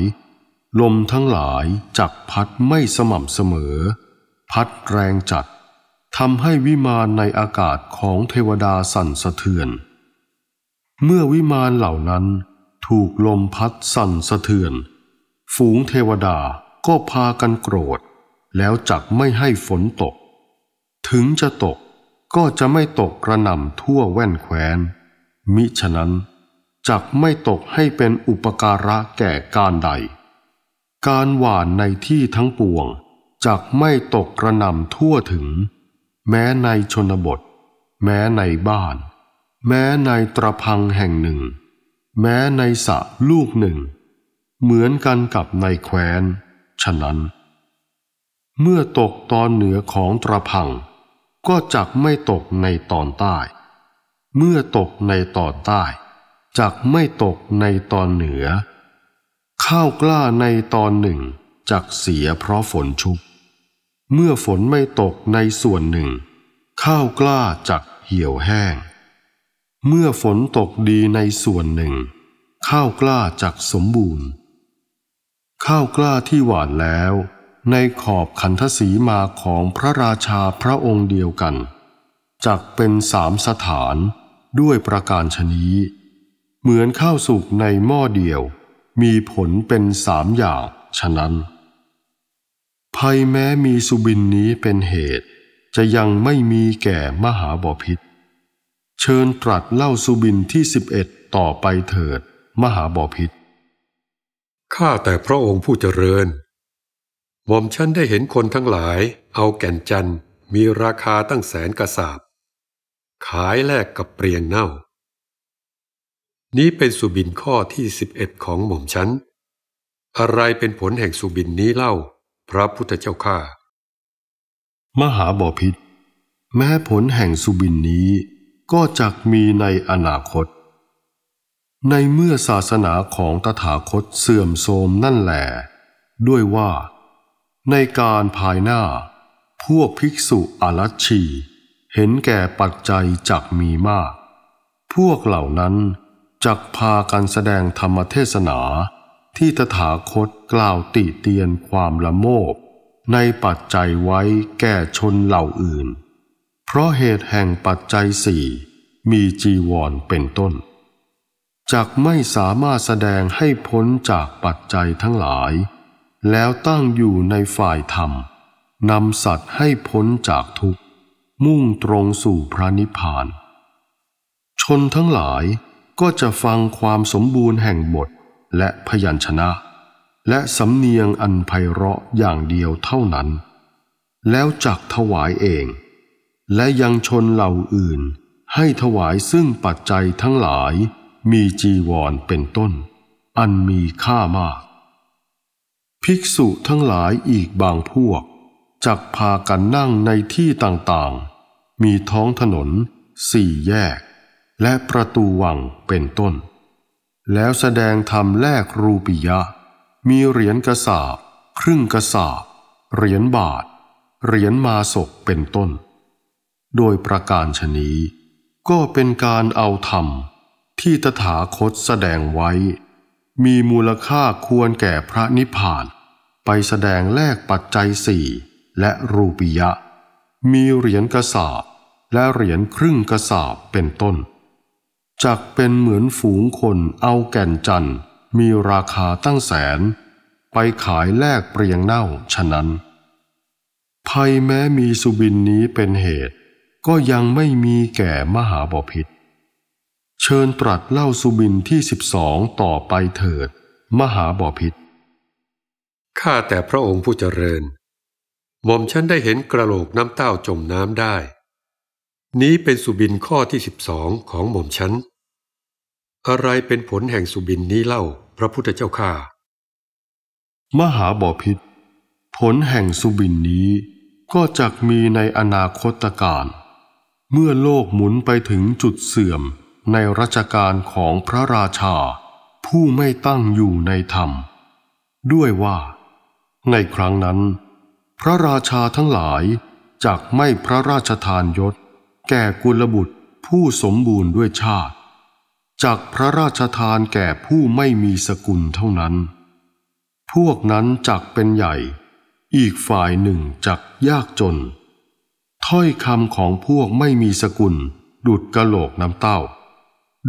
Speaker 5: ลมทั้งหลายจักพัดไม่สม่ำเสมอ พัดแรงจัดทำให้วิมานในอากาศของเทวดาสั่นสะเทือน เมื่อวิมานเหล่านั้นถูกลมพัดสั่นสะเทือน ฝูงเทวดาก็พากันโกรธ แล้วจักไม่ให้ฝนตก ถึงจะตกก็จะไม่ตกกระหน่ำทั่วแว่นแคว้นมิฉะนั้น จักไม่ตกให้เป็นอุปการะแก่การใด การหวานในที่ทั้งปวง จักไม่ตกกระหน่ำทั่วถึงแม้ในชนบท แม้ในบ้าน แม้ในตรพังแห่งหนึ่ง แม้ในสะลูกหนึ่งเหมือนกันกับในแคว้นฉะนั้น เมื่อตกตอนเหนือของตรพังก็จักไม่ตกในตอนใต้ เมื่อตกในตอนใต้ จักไม่ตกในตอนเหนือ ข้าวกล้าในตอนหนึ่งจักเสียเพราะฝนชุกเมื่อฝนไม่ตกในส่วนหนึ่ง ข้าวกล้าจักเหี่ยวแห้ง เมื่อฝนตกดีในส่วนหนึ่ง ข้าวกล้าจักสมบูรณ์ ข้าวกล้าที่หวานแล้ว ในขอบขันทศีมาของพระราชาพระองค์เดียวกัน จักเป็นสามสถานด้วยประการชนีเหมือนข้าวสุกในหม้อเดียว มีผลเป็นสามอย่างฉะนั้นภัยแม้มีสุบินนี้เป็นเหตุ จะยังไม่มีแก่มหาบพิษเชิญตรัสเล่าสุบินที่สิบเอ็ดต่อไปเถิดมหาบพิษข้าแต่พระองค์ผู้เจร
Speaker 2: ิญหม่อมฉันได้เห็นคนทั้งหลายเอาแก่นจันทร์มีราคาตั้งแสนกระสาบขายแลกกับเปลี่ยนเน่านี้เป็นสุบินข้อที่สิบเอ็ดของหม่อมฉันอะไรเป็นผลแห่งสุบินนี้เล่าพระพุทธเจ้าข้า
Speaker 5: มหาบอพิษ แม้ผลแห่งสุบินนี้ก็จักมีในอนาคต ในเมื่อศาสนาของตถาคตเสื่อมโทรมนั่นแหลด้วยว่า ในการภายหน้า พวกภิกษุอรัชชี เห็นแก่ปัจจัยจักมีมาก พวกเหล่านั้น จักพากันแสดงธรรมเทศนาที่ตถาคตกล่าวติเตียนความละโมบในปัจจัยไว้แก่ชนเหล่าอื่น เพราะเหตุแห่งปัจจัยสี่มีจีวรเป็นต้นจักไม่สามารถแสดงให้พ้นจากปัจจัยทั้งหลาย แล้วตั้งอยู่ในฝ่ายธรรม นำสัตว์ให้พ้นจากทุกข์มุ่งตรงสู่พระนิพพาน ชนทั้งหลายก็จะฟังความสมบูรณ์แห่งบทและพยัญชนะ และสำเนียงอันไพเราะอย่างเดียวเท่านั้น แล้วจักถวายเอง และยังชนเหล่าอื่น ให้ถวายซึ่งปัจจัยทั้งหลายมีจีวรเป็นต้น อันมีค่ามาก ภิกษุทั้งหลายอีกบางพวกจักพากันนั่งในที่ต่างๆ มีท้องถนนสี่แยก และประตูวังเป็นต้นแล้วแสดงธรรมแลกรูปิยะ มีเหรียญกระสาบครึ่งกระสาบเหรียญบาทเหรียญมาศกเป็นต้น โดยประการชนี้ ก็เป็นการเอาธรรมที่ตถาคตแสดงไว้ มีมูลค่าควรแก่พระนิพพาน ไปแสดงแลกปัจจัยสี่และรูปิยะ มีเหรียญกระสาบและเหรียญครึ่งกระสาบเป็นต้นจักเป็นเหมือนฝูงคนเอาแก่นจันทร์ มีราคาตั้งแสน ไปขายแลกเปรียงเน่าฉะนั้น ภัยแม้มีสุบินนี้เป็นเหตุ ก็ยังไม่มีแก่มหาบพิษเชิญตรัสเล่าสุบินที่สิบสองต่อไปเถิดมหาบพิษ
Speaker 2: ข้าแต่พระองค์ผู้เจริญหม่อมฉันได้เห็นกระโหลกน้ำเต้าจมน้ำได้นี้เป็นสุบินข้อที่สิบองของหม่อมชั้น อะไรเป็นผลแห่งสุบินนี้เล่าพระพุทธเจ้าข้า
Speaker 5: มหาบอพิษผลแห่งสุบินนี้ ก็จะกมีในอนาคตการ เมื่อโลกหมุนไปถึงจุดเสื่อมในรัชกาลของพระราชา ผู้ไม่ตั้งอยู่ในธรรม ด้วยว่า ในครั้งนั้น พระราชาทั้งหลายจากไม่พระราชทานยศแก่กุลบุตรผู้สมบูรณ์ด้วยชาติ จากพระราชทานแก่ผู้ไม่มีสกุลเท่านั้น พวกนั้นจักเป็นใหญ่ อีกฝ่ายหนึ่งจักยากจน ถ้อยคำของพวกไม่มีสกุลดุดกะโหลกน้ำเต้า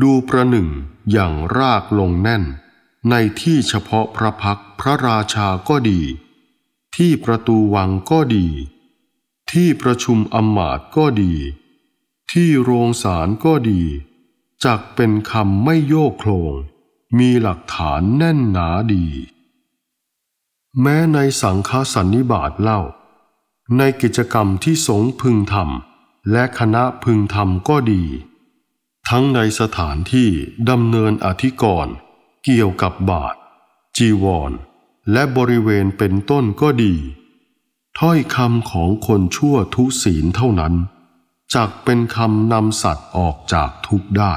Speaker 5: ดูประหนึ่งอย่างรากลงแน่น ในที่เฉพาะพระพักพระราชาก็ดี ที่ประตูวังก็ดี ที่ประชุมอำมาตก็ดีที่โรงสารก็ดีจักเป็นคำไม่โยกโคลงมีหลักฐานแน่นหนาดี แม้ในสังฆสันนิบาตเล่า ในกิจกรรมที่สงพึงทำและคณะพึงทำก็ดี ทั้งในสถานที่ดำเนินอธิกรณ์ เกี่ยวกับบาท จีวร และบริเวณเป็นต้นก็ดี ถ้อยคำของคนชั่วทุศีลเท่านั้นจักเป็นคำนำสัตว์ออกจากทุกข์ได้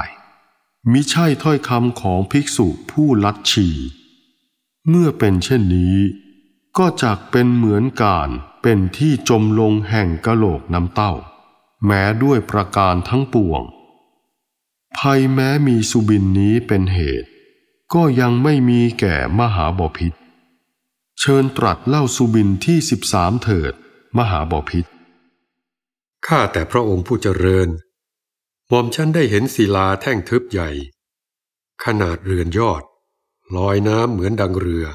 Speaker 5: มิใช่ถ้อยคำของภิกษุผู้ลัดชี เมื่อเป็นเช่นนี้ ก็จักเป็นเหมือนการเป็นที่จมลงแห่งกะโหลกน้ำเต้า แม้ด้วยประการทั้งปวง ภัยแม้มีสุบินนี้เป็นเหตุ ก็ยังไม่มีแก่มหาบพิษ เชิญตรัสเล่าสุบินที่สิบสามเถิดมหาบพิษข้า
Speaker 2: แต่พระองค์ผู้เจริญหม่อมฉันได้เห็นศิลาแท่งทึบใหญ่ ขนาดเรือนยอด ลอยน้ำเหมือนดังเรือ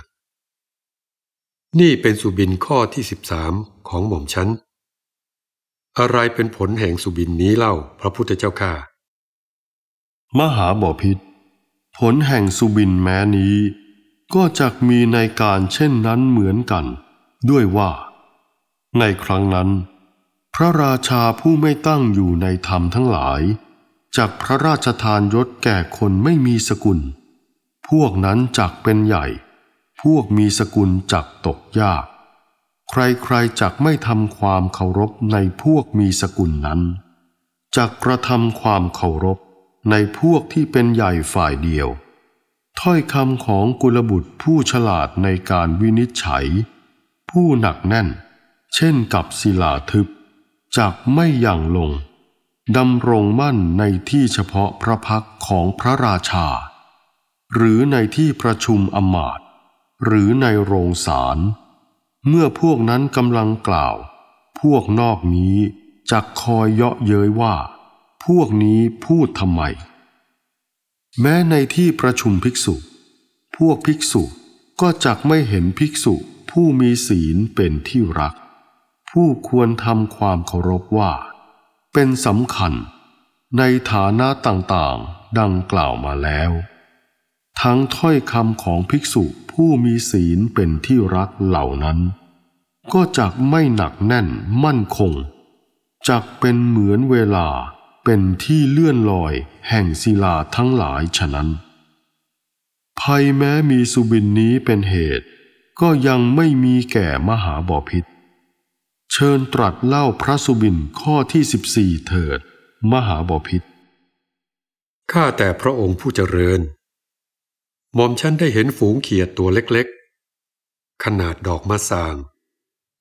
Speaker 2: นี่เป็นสุบินข้อที่สิบสามของหม่อมฉัน อะไรเป็นผลแห่งสุบินนี้เล่าพระพุทธเจ้าข้า
Speaker 5: มหาบอพิษ ผลแห่งสุบินแม้นี้ ก็จะมีในการเช่นนั้นเหมือนกัน ด้วยว่า ในครั้งนั้นพระราชาผู้ไม่ตั้งอยู่ในธรรมทั้งหลาย จากพระราชทานยศแก่คนไม่มีสกุล พวกนั้นจักเป็นใหญ่ พวกมีสกุลจักตกยาก ใครๆจักไม่ทำความเคารพในพวกมีสกุลนั้น จักกระทำความเคารพในพวกที่เป็นใหญ่ฝ่ายเดียวถ้อยคำของกุลบุตรผู้ฉลาดในการวินิจฉัย ผู้หนักแน่น เช่นกับศิลาทึบจากไม่อย่างลงดำรงมั่นในที่เฉพาะพระพักของพระราชา หรือในที่ประชุมอมาตหรือในโรงสารเมื่อพวกนั้นกำลังกล่าว พวกนอกนี้จะคอยเยาะเย้ยว่า พวกนี้พูดทำไม แม้ในที่ประชุมภิกษุ พวกภิกษุก็จักไม่เห็นภิกษุผู้มีศีลเป็นที่รักผู้ควรทำความเคารพว่า เป็นสำคัญ ในฐานะต่างๆดังกล่าวมาแล้ว ทั้งถ้อยคำของภิกษุผู้มีศีลเป็นที่รักเหล่านั้น ก็จักไม่หนักแน่นมั่นคงจักเป็นเหมือนเวลาเป็นที่เลื่อนลอยแห่งศิลาทั้งหลายฉะนั้น ภัยแม้มีสุบินนี้เป็นเหตุ ก็ยังไม่มีแก่มหาบอพิษเชิญตรัสเล่าพระสุบินข้อที่ส4ิบี่เถิด มหาบพิษข้าแต่พระองค์ผู้เจร
Speaker 2: ิญ หม่อมฉันได้เห็นฝูงเขียดตัวเล็กๆ ขนาดดอกมะสาง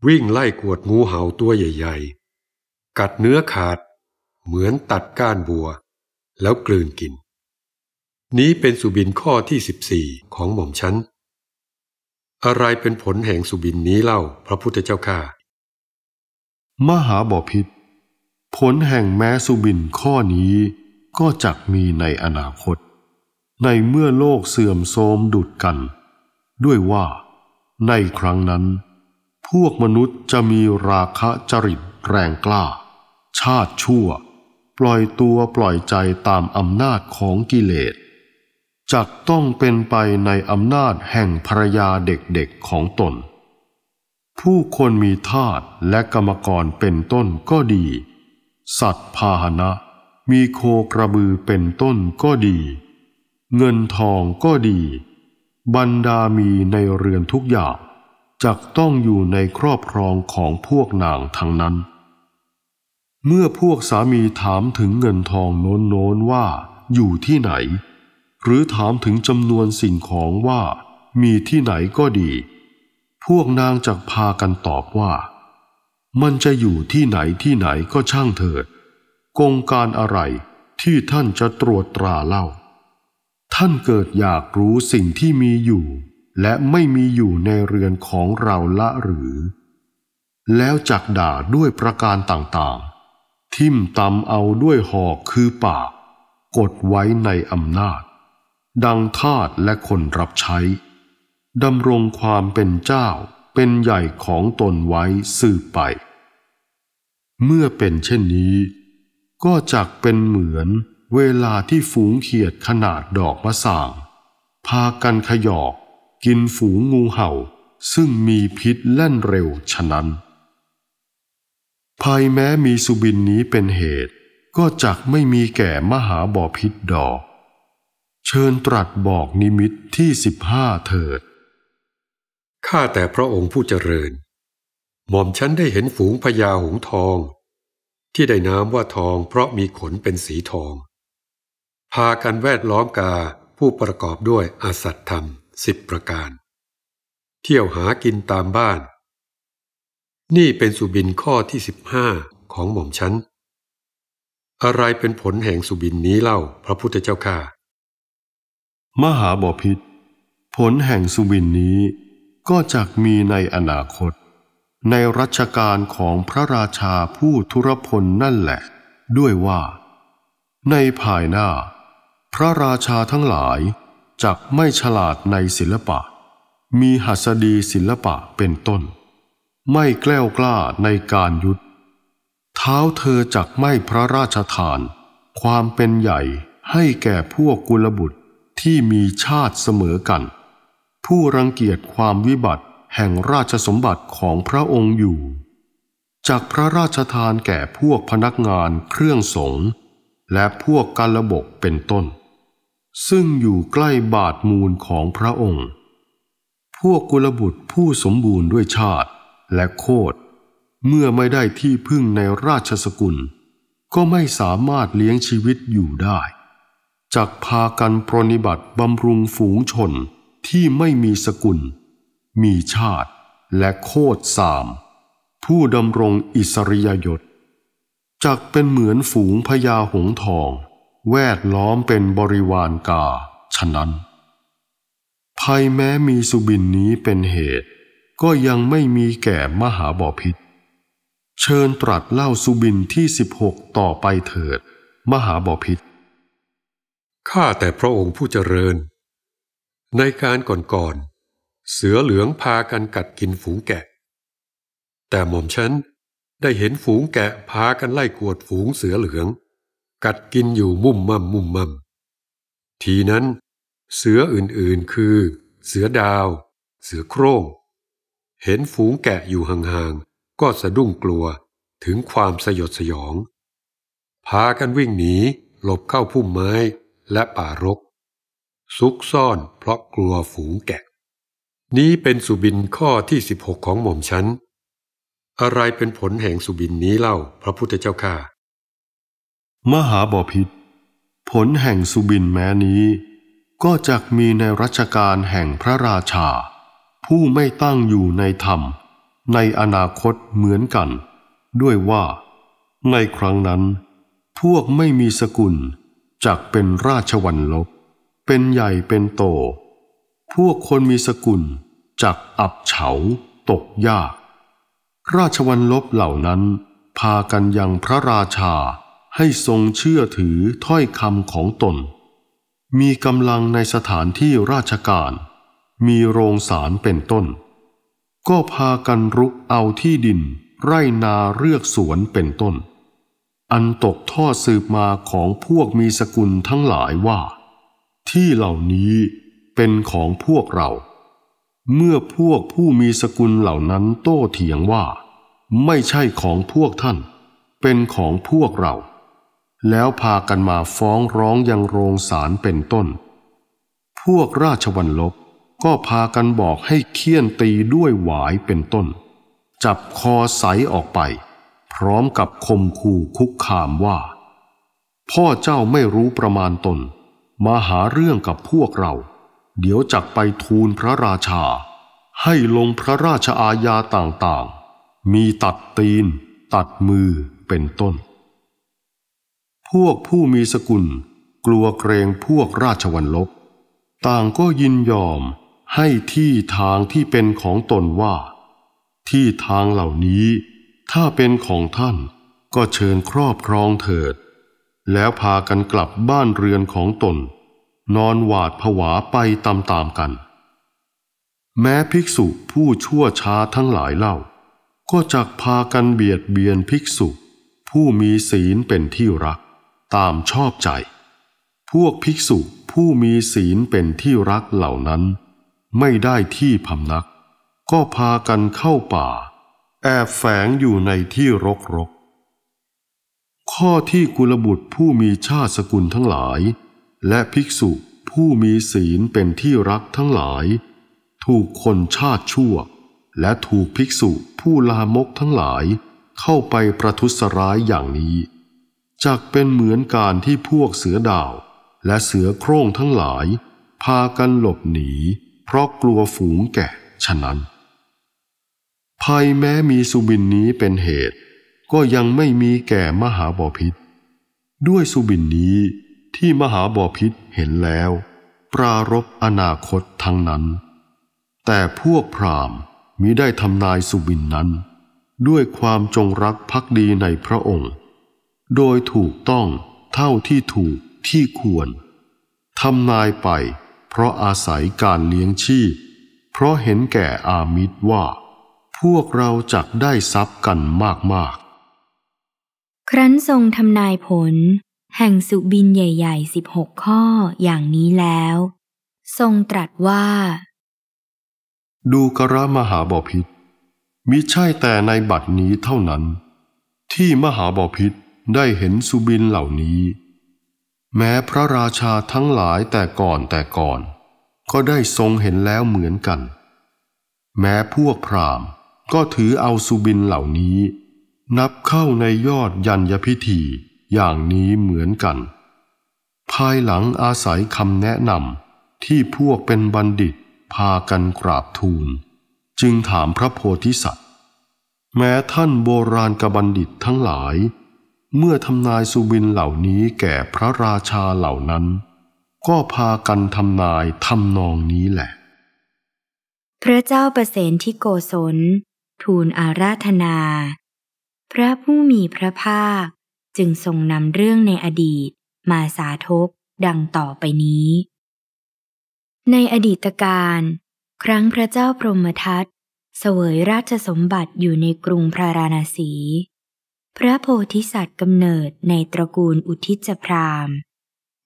Speaker 2: วิ่งไล่กวดงูเห่าตัวใหญ่ๆ กัดเนื้อขาด เหมือนตัดก้านบัวแล้วกลืนกิน นี้เป็นสุบินข้อที่ส4ิบี่ของหม่อมฉันอะไรเป็นผลแห่งสุบินนี้เล่า พระพุทธเจ้าข้า
Speaker 5: มหาบอพิษผลแห่งแม้สุบินข้อนี้ก็จักมีในอนาคต ในเมื่อโลกเสื่อมโทรมดุดกัน ด้วยว่าในครั้งนั้น พวกมนุษย์จะมีราคะจริตแรงกล้า ชาติชั่ว ปล่อยตัวปล่อยใจตามอำนาจของกิเลส จักต้องเป็นไปในอำนาจแห่งภรยาเด็กๆของตนผู้คนมีทาตและกรรมกรเป็นต้นก็ดี สัตว์พาหนะ มีโคกระบือเป็นต้นก็ดี เงินทองก็ดี บรรดามีในเรือนทุกอย่างจักต้องอยู่ในครอบครองของพวกนางทั้งนั้น เมื่อพวกสามีถามถึงเงินทองโน้นโน้นว่าอยู่ที่ไหน หรือถามถึงจำนวนสิ่งของว่ามีที่ไหนก็ดีพวกนางจักพากันตอบว่า มันจะอยู่ที่ไหนที่ไหนก็ช่างเถิดกงการอะไรที่ท่านจะตรวจตราเล่า ท่านเกิดอยากรู้สิ่งที่มีอยู่และไม่มีอยู่ในเรือนของเราละหรือ แล้วจักด่าด้วยประการต่างๆ ทิมตำเอาด้วยหอกคือปาก กดไว้ในอำนาจ ดังทาตและคนรับใช้ดำรงความเป็นเจ้าเป็นใหญ่ของตนไว้สืบไป เมื่อเป็นเช่นนี้ ก็จักเป็นเหมือนเวลาที่ฝูงเขียดขนาดดอกมะสาง พากันขยอก กินฝูงงูเห่า ซึ่งมีพิษแล่นเร็วฉะนั้นภัยแม้มีสุบินนี้เป็นเหตุ ก็จักไม่มีแก่มหาบ่อพิษดอก เชิญตรัสบอกนิมิตที่สิบห้าเถิดข้าแต่พระองค
Speaker 2: ์ผู้เจริญ หม่อมฉันได้เห็นฝูงพญาหงทอง ที่ได้น้ำว่าทองเพราะมีขนเป็นสีทอง พากันแวดล้อมกาผู้ประกอบด้วยอาสัตธรรมสิบประการ เที่ยวหากินตามบ้าน นี่เป็นสุบินข้อที่สิบห้าของหม่อมฉัน อะไรเป็นผลแห่งสุบินนี้เล่า พระพุทธเจ้าข้า
Speaker 5: มหาบพิษผลแห่งสุบินนี้ก็จะมีในอนาคต ในรัชกาลของพระราชาผู้ทุรพลนั่นแหละด้วยว่า ในภายหน้า พระราชาทั้งหลาย จักไม่ฉลาดในศิลปะ มีหัสดีศิลปะเป็นต้น ไม่แกล้วกล้าในการยุทธเท้าเธอจักไม่พระราชทาน ความเป็นใหญ่ให้แก่พวกกุลบุตรที่มีชาติเสมอกันผู้รังเกียจความวิบัติแห่งราชสมบัติของพระองค์อยู่ จากพระราชทานแก่พวกพนักงานเครื่องสง และพวกการระบบเป็นต้น ซึ่งอยู่ใกล้บาทมูลของพระองค์ พวกกุลบุตรผู้สมบูรณ์ด้วยชาติและโคดเมื่อไม่ได้ที่พึ่งในราชสกุล ก็ไม่สามารถเลี้ยงชีวิตอยู่ได้ จากพากันปรนิบัติบำรุงฝูงชนที่ไม่มีสกุล มีชาติและโคตรสาม ผู้ดำรงอิสริยยศจักเป็นเหมือนฝูงพญาหงทอง แวดล้อมเป็นบริวารกา ฉะนั้น ภัยแม้มีสุบินนี้เป็นเหตุ ก็ยังไม่มีแก่มหาบอพิษเชิญตรัสเล่าสุบินที่สิบหกต่อไปเถิดมหาบอพิษข้าแต่พระองค์ผู้เจ
Speaker 2: ริญในการก่อนๆ เสือเหลืองพากันกัดกินฝูงแกะ แต่หม่อมฉันได้เห็นฝูงแกะพากันไล่กวดฝูงเสือเหลือง กัดกินอยู่มุ่มมั่มมุ่มมั่มทีนั้นเสืออื่นๆ คือเสือดาว เสือโคร่ง เห็นฝูงแกะอยู่ห่างๆ ก็สะดุ้งกลัวถึงความสยดสยอง พากันวิ่งหนีหลบเข้าพุ่มไม้และป่ารกซุกซ่อนเพราะกลัวฝูงแกะ นี้เป็นสุบินข้อที่สิบหกของหม่อมชั้น อะไรเป็นผลแห่งสุบินนี้เล่า พระพุทธเจ้าข้า
Speaker 5: มหาบอพิษผลแห่งสุบินแม้นี้ ก็จะมีในรัชกาลแห่งพระราชา ผู้ไม่ตั้งอยู่ในธรรม ในอนาคตเหมือนกัน ด้วยว่า ในครั้งนั้น พวกไม่มีสกุลจักเป็นราชวันลบเป็นใหญ่เป็นโต พวกคนมีสกุลจักอับเฉาตกยาก ราชวันลบเหล่านั้น พากันยังพระราชาให้ทรงเชื่อถือถ้อยคำของตน มีกำลังในสถานที่ราชการ มีโรงสารเป็นต้น ก็พากันรุกเอาที่ดิน ไร่นาเรือกสวนเป็นต้น อันตกทอดสืบมาของพวกมีสกุลทั้งหลายว่าที่เหล่านี้เป็นของพวกเรา เมื่อพวกผู้มีสกุลเหล่านั้นโต้เถียงว่า ไม่ใช่ของพวกท่าน เป็นของพวกเรา แล้วพากันมาฟ้องร้องยังโรงศาลเป็นต้น พวกราชวัลลบก็พากันบอกให้เคี่ยนตีด้วยหวายเป็นต้น จับคอใสออกไป พร้อมกับคมคู่คุกคามว่า พ่อเจ้าไม่รู้ประมาณตนมาหาเรื่องกับพวกเรา เดี๋ยวจักไปทูลพระราชา ให้ลงพระราชอาญาต่างๆ มีตัดตีน ตัดมือเป็นต้น พวกผู้มีสกุล กลัวเกรงพวกราชวัลลบต่างก็ยินยอมให้ที่ทางที่เป็นของตนว่า ที่ทางเหล่านี้ ถ้าเป็นของท่านก็เชิญครอบครองเถิดแล้วพากันกลับบ้านเรือนของตนนอนหวาดผวาไปตามๆกัน แม้ภิกษุผู้ชั่วช้าทั้งหลายเล่า ก็จักพากันเบียดเบียนภิกษุ ผู้มีศีลเป็นที่รัก ตามชอบใจ พวกภิกษุผู้มีศีลเป็นที่รักเหล่านั้น ไม่ได้ที่พำนัก ก็พากันเข้าป่าแอบแฝงอยู่ในที่รกรกข้อที่กุลบุตรผู้มีชาติสกุลทั้งหลาย และภิกษุผู้มีศีลเป็นที่รักทั้งหลาย ถูกคนชาติชั่ว และถูกภิกษุผู้ลามกทั้งหลาย เข้าไปประทุษร้ายอย่างนี้ จักเป็นเหมือนการที่พวกเสือดาวและเสือโคร่งทั้งหลาย พากันหลบหนี เพราะกลัวฝูงแกะฉะนั้น ภัยแม้มีสุบินนี้เป็นเหตุก็ยังไม่มีแก่มหาบอพิษ ด้วยสุบินนี้ที่มหาบอพิษเห็นแล้วปรารบอนาคตทั้งนั้น แต่พวกพรามมิได้ทำนายสุบินนั้น ด้วยความจงรักภักดีในพระองค์ โดยถูกต้องเท่าที่ถูกที่ควรทำนายไปเพราะอาศัยการเลี้ยงชีพเพราะเห็นแก่อามิตรว่า พวกเราจักได้ทรัพย์กันมาก
Speaker 1: ครั้นทรงทำนายผล แห่งสุบินใหญ่ๆสิบหกข้ออย่างนี้แล้ว ทรงตรัสว่า
Speaker 5: ดูกระมหาบาพิษมิใช่แต่ในบัดนี้เท่านั้น ที่มหาบาพิษได้เห็นสุบินเหล่านี้ แม้พระราชาทั้งหลายแต่ก่อนแต่ก่อน ก็ได้ทรงเห็นแล้วเหมือนกัน แม้พวกพราหมณ์ ก็ถือเอาสุบินเหล่านี้นับเข้าในยอดยัญญพิธีอย่างนี้เหมือนกัน ภายหลังอาศัยคำแนะนำที่พวกเป็นบัณฑิต พากันกราบทูล จึงถามพระโพธิสัตว์ แม้ท่านโบราณกบัณฑิตทั้งหลาย เมื่อทำนายสุบินเหล่านี้แก่พระราชาเหล่านั้น ก็พากันทำนายทำนองนี้แหละ
Speaker 1: พระเจ้าประเสนที่โกศล ทูลอาราธนาพระผู้มีพระภาคจึงทรงนำเรื่องในอดีตมาสาธกดังต่อไปนี้ ในอดีตการ ครั้งพระเจ้าพรหมทัตเสวยราชสมบัติอยู่ในกรุงพราราณสี พระโพธิสัตว์กำเนิดในตระกูลอุทิจพราม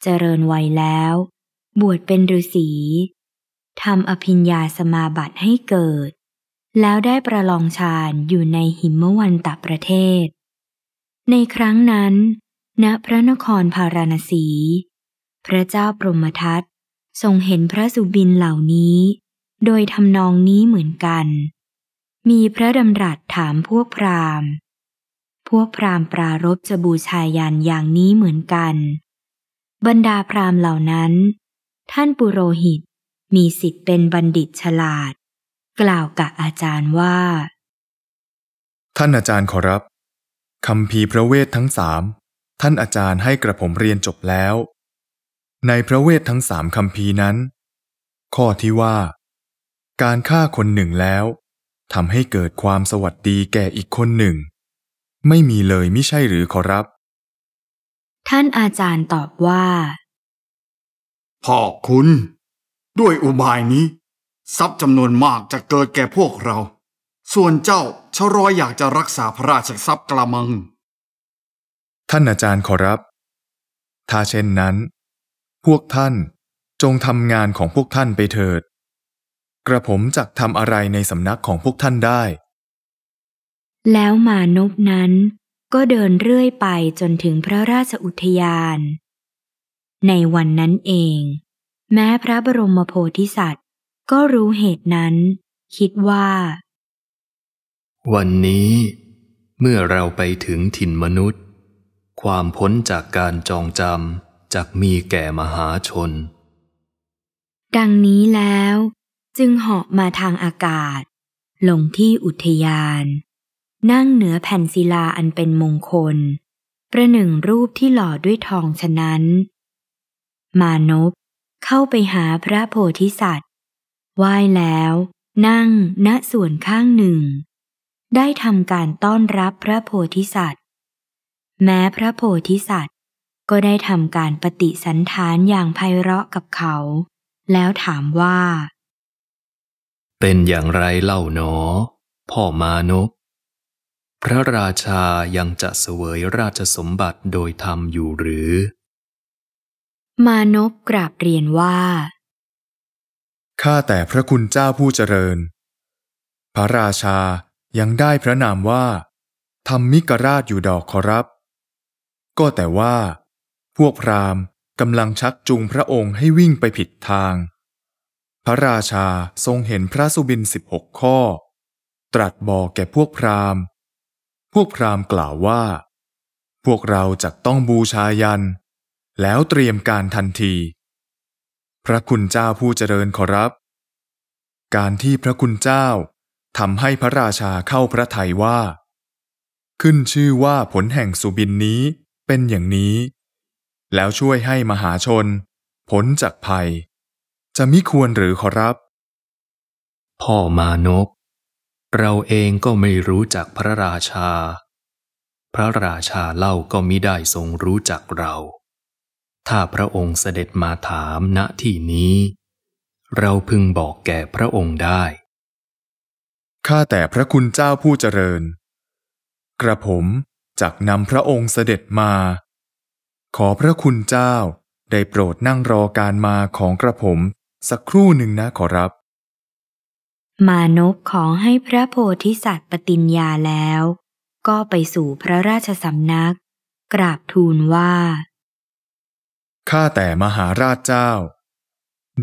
Speaker 1: เจริญวัยแล้ว บวชเป็นฤาษีทำอภิญญาสมาบัติให้เกิดแล้วได้ประลองฌานอยู่ในหิมวันตประเทศ ในครั้งนั้น ณพระนครพาราณสี พระเจ้าปรมทัตทรงเห็นพระสุบินเหล่านี้ โดยทำนองนี้เหมือนกัน มีพระดำรัสถามพวกพราหมณ์ พวกพราหมณ์ปรารบจะบูชายันอย่างนี้เหมือนกัน บรรดาพราหมณ์เหล่านั้น ท่านปุโรหิตมีสิทธิ์เป็นบัณฑิตฉลาดกล่าวกับอาจารย์ว่า
Speaker 6: ท่านอาจารย์ขอรับคำพีพระเวททั้งสาม ท่านอาจารย์ให้กระผมเรียนจบแล้ว ในพระเวททั้งสามคำพีนั้น ข้อที่ว่า การฆ่าคนหนึ่งแล้วทำให้เกิดความสวัสดีแก่อีกคนหนึ่ง ไม่มีเลยไม่ใช่หรือขอรับ
Speaker 1: ท่านอาจารย์ตอบว่า
Speaker 3: พ่อคุณด้วยอุบายนี้ทรัพย์จำนวนมากจะเกิดแก่พวกเรา ส่วนเจ้าชรอยอยากจะรักษาพระราชทรัพย์กระมัง ท่
Speaker 6: านอาจารย์ขอรับ ถ้าเช่นนั้น พวกท่านจงทำงานของพวกท่านไปเถิด กระผมจะทำอะไรในสำนักของพวกท่านได้
Speaker 1: แล้วมานพนั้นก็เดินเรื่อยไปจนถึงพระราชอุทยาน ในวันนั้นเอง แม้พระบรมโพธิสัตวก็รู้เหตุนั้น คิดว่า
Speaker 7: วันนี้ เมื่อเราไปถึงถิ่นมนุษย์ ความพ้นจากการจองจำจากมีแก่มหาชน
Speaker 1: ดังนี้แล้ว จึงเหาะมาทางอากาศ ลงที่อุทยาน นั่งเหนือแผ่นศิลาอันเป็นมงคล ประหนึ่งรูปที่หล่อด้วยทองฉะนั้นมานพเข้าไปหาพระโพธิสัตวไหว้แล้ว นั่งณส่วนข้างหนึ่ง ได้ทำการต้อนรับพระโพธิสัตว์ แม้พระโพธิสัตว์ ก็ได้ทำการปฏิสันฐานอย่างไพเราะกับเขา แล้วถามว่า
Speaker 7: เป็นอย่างไรเล่าหนอ พ่อมานพพระราชายังจะเสวยราชสมบัติ
Speaker 6: โดยธรรมอยู่หรือ
Speaker 1: มานพกราบเรียนว่า
Speaker 6: ข้าแต่พระคุณเจ้าผู้เจริญ พระราชายังได้พระนามว่าธรรมมิกราชอยู่ดอกขอรับ ก็แต่ว่า พวกพราหมณ์กำลังชักจูงพระองค์ให้วิ่งไปผิดทาง พระราชาทรงเห็นพระสุบินสิบหกข้อ ตรัสบอกแก่พวกพราหมณ์ พวกพราหมณ์กล่าวว่า พวกเราจะต้องบูชายัน แล้วเตรียมการทันทีพระคุณเจ้าผู้เจริญขอรับ การที่พระคุณเจ้าทำให้พระราชาเข้าพระทัยว่า ขึ้นชื่อว่าผลแห่งสุบินนี้เป็นอย่างนี้ แล้วช่วยให้มหาชนพ้นจากภัย จะมิควรหรือขอรับ พ่อมานกเรา
Speaker 7: เองก็ไม่รู้จักพระราชา พระราชาเล่าก็มิได้ทรงรู้จักเราถ้าพระองค์เสด็จมาถามณที่นี้
Speaker 6: เราพึงบอกแก่พระองค์ได้ ข้าแต่พระคุณเจ้าผู้เจริญ กระผมจักนำพระองค์เสด็จมา ขอพระคุณเจ้าได้โปรดนั่งรอการมาของกระผมสักครู่หนึ่งนะ ขอ รับ
Speaker 1: มานพขอให้พระโพธิสัตว์ปฏิญญาแล้ว ก็ไปสู่พระราชสำนัก กราบทูลว่า
Speaker 6: ข้าแต่มหาราชเจ้า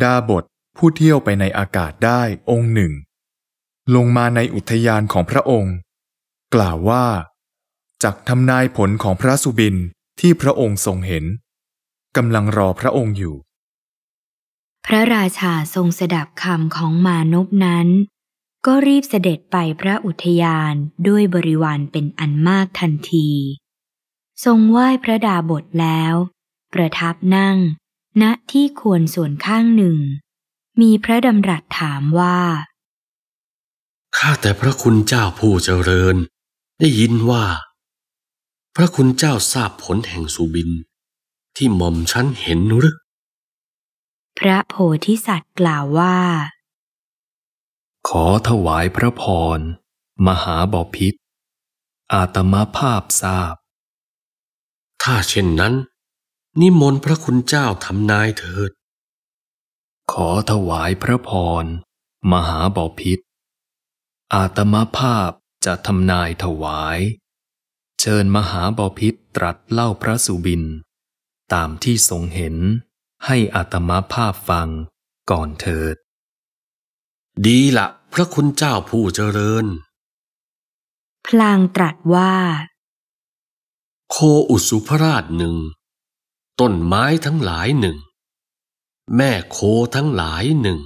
Speaker 6: ดาบทผู้เที่ยวไปในอากาศได้องค์หนึ่ง ลงมาในอุทยานของพระองค์ กล่าวว่าจากทำนายผลของพระสุบินที่พระองค์ทรงเห็นกำลังรอพระองค์อยู่ พร
Speaker 1: ะราชาทรงสดับคำของมานพนั้น ก็รีบเสด็จไปพระอุทยานด้วยบริวารเป็นอันมากทันที ทรงไหว้พระดาบทแล้วประทับนั่งณที่ควรส่วนข้างหนึ่ง มีพระดำรัสถามว่า
Speaker 8: ข้าแต่พระคุณเจ้าผู้เจริญ ได้ยินว่า พระคุณเจ้าทราบผลแห่งสุบิน ที่หม่อมชั้นเห็นหรือ
Speaker 1: พระโพธิสัตว์กล่าวว่า
Speaker 8: ขอถวายพระพร มหาบพิษ อาตมาภาพทราบ ถ้าเช่นนั้นนิมนต์พระคุณเจ้าทำนายเถิด ขอถวายพระพร มหาบาพิษ อาตมา
Speaker 7: ภาพจะทำนายถวาย เชิญมหาบาพิษตรัสเล่าพระสุบิน ตามที่ทรงเห็นให้อาตมาภาพฟัง
Speaker 8: ก่อนเถิด ดีละพระคุณเจ้าผู้เจริญ
Speaker 1: พลางตรัสว่า
Speaker 8: โคอุสุพราชหนึ่งต้นไม้ทั้งหลายหนึ่ง แม่โคทั้งหลายหนึ่ง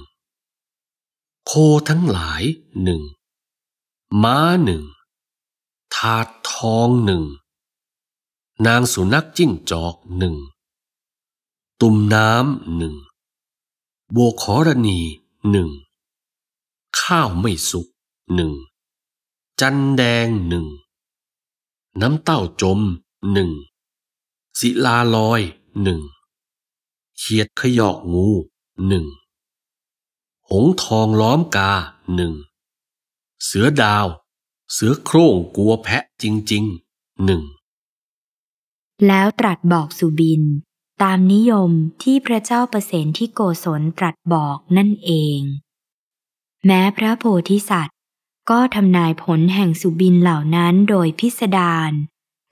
Speaker 8: โคทั้งหลายหนึ่ง ม้าหนึ่งถาดทองหนึ่ง นางสุนัขจิ้งจอกหนึ่ง ตุ่มน้ำหนึ่งโบขอรณีหนึ่งข้าวไม่สุกหนึ่งจันแดงหนึ่งน้ำเต้าจมหนึ่งศิลาลอยหนึ่งเขียดขยอกงูหนึ่ง หงทองล้อมกาหนึ่ง เสือดาว เสือโคร่งกลัวแพะจริง ๆหนึ่ง แ
Speaker 1: ล้วตรัสบอกสุบินตามนิยมที่พระเจ้าประเสนที่โกศลตรัสบอกนั่นเอง แม้พระโพธิสัตว์ ก็ทำนายผลแห่งสุบินเหล่านั้นโดยพิสดาร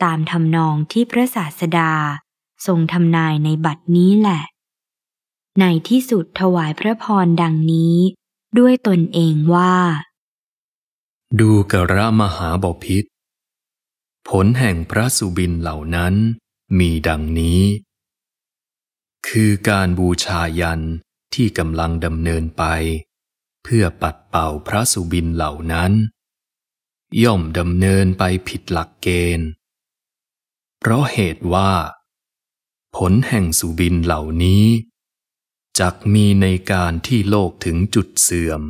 Speaker 1: ตามทานองที่พระศาสดาทรงทำนายในบัดนี้แหละ ในที่สุดถวายพระพรดังนี้ด้วยตนเองว่า
Speaker 8: ดู
Speaker 7: กระมหาบพิษผลแห่งพระสุบินเหล่านั้นมีดังนี้ คือการบูชายันที่กำลังดำเนินไป เพื่อปัดเป่าพระสุบินเหล่านั้น ย่อมดำเนินไปผิดหลักเกณฑ์ เพราะเหตุว่าผลแห่งสุบินเหล่านี้ จักมีในการที่โลกถึงจุดเสื่อม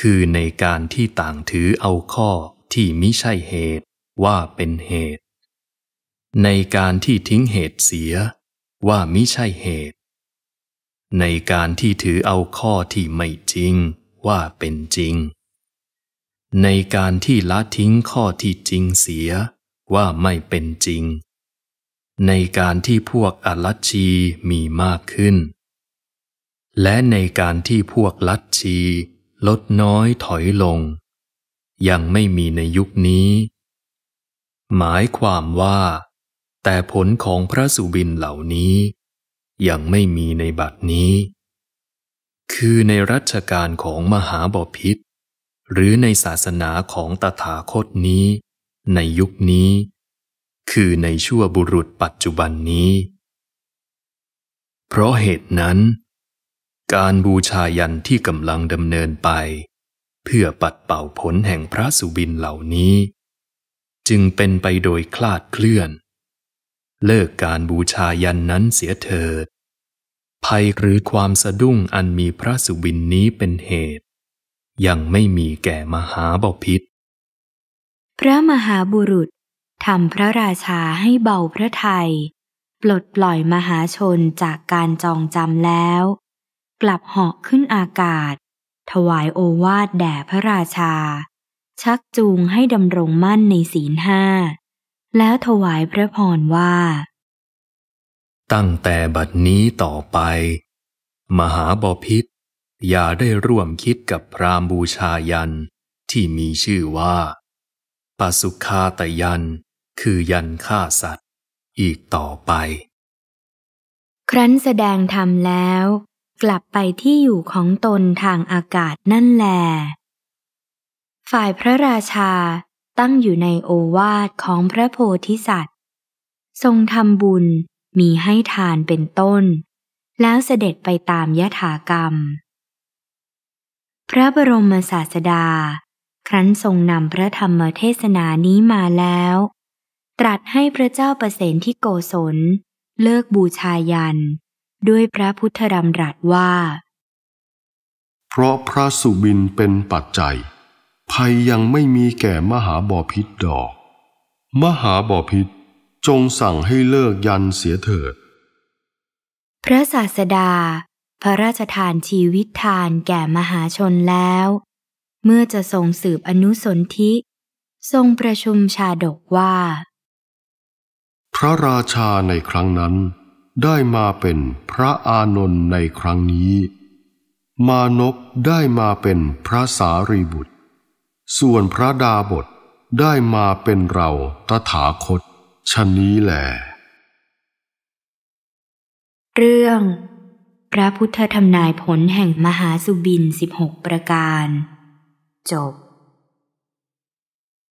Speaker 7: คือในการที่ต่างถือเอาข้อที่มิใช่เหตุว่าเป็นเหตุ ในการที่ทิ้งเหตุเสียว่ามิใช่เหตุ ในการที่ถือเอาข้อที่ไม่จริงว่าเป็นจริง ในการที่ละทิ้งข้อที่จริงเสียว่าไม่เป็นจริงในการที่พวกอลัชชีมีมากขึ้น และในการที่พวกลัชชีลดน้อยถอยลง ยังไม่มีในยุคนี้ หมายความว่า แต่ผลของพระสุบินเหล่านี้ ยังไม่มีในบัดนี้ คือในรัชกาลของมหาบพิษหรือในศาสนาของตถาคตนี้ในยุคนี้คือในชั่วบุรุษปัจจุบันนี้ เพราะเหตุนั้น การบูชายันที่กำลังดำเนินไป เพื่อปัดเป่าผลแห่งพระสุบินเหล่านี้ จึงเป็นไปโดยคลาดเคลื่อน เลิกการบูชายันนั้นเสียเถิด ภัยหรือความสะดุ้งอันมีพระสุบินนี้เป็นเหตุ ยังไม่มีแก่มหาบาพิษ
Speaker 1: พระมหาบุรุษทำพระราชาให้เบาพระทยัยปลดปล่อยมหาชนจากการจองจำแล้ว กลับเหาะขึ้นอากาศ ถวายโอวาทแด่พระราชา ชักจูงให้ดำรงมั่นในศีลห้า แล้วถวายพระพรว่า
Speaker 7: ตั้งแต่บัดนี้ต่อไป มหาบพิษอย่าได้ร่วมคิดกับพรามบูชายันที่มีชื่อว่าปัสุคาตยันคือยันฆ่าสัตว์อี
Speaker 3: กต่อไป
Speaker 1: ครั้นแสดงธรรมแล้วกลับไปที่อยู่ของตนทางอากาศนั่นแล ฝ่ายพระราชาตั้งอยู่ในโอวาทของพระโพธิสัตว์ ทรงทำบุญมีให้ทานเป็นต้น แล้วเสด็จไปตามยถากรรม พระบรมศาสดา ครั้นทรงนำพระธรรมเทศนานี้มาแล้วตรัสให้พระเจ้าประเสนที่โกศลเลิกบูชายัน ด้วยพระพุทธดำรัสว่า
Speaker 5: เพราะพระสุบินเป็นปัจจัย ภัยยังไม่มีแก่มหาบอพิษดอก มหาบอพิษจงสั่งให้เลิกยันเสียเถิด
Speaker 1: พระศาสดา พระราชทานชีวิตทานแก่มหาชนแล้ว เมื่อจะทรงสืบอนุสนธิทรงประชุมชาดกว่า
Speaker 5: พระราชาในครั้งนั้นได้มาเป็นพระอานนท์ในครั้งนี้ มานพได้มาเป็นพระสารีบุตร ส่วนพระดาบทได้มาเป็นเราตถาคตชนนี้แหล
Speaker 1: เรื่องพระพุทธธรรมนายผลแห่งมหาสุบิน 16 ประการ จบ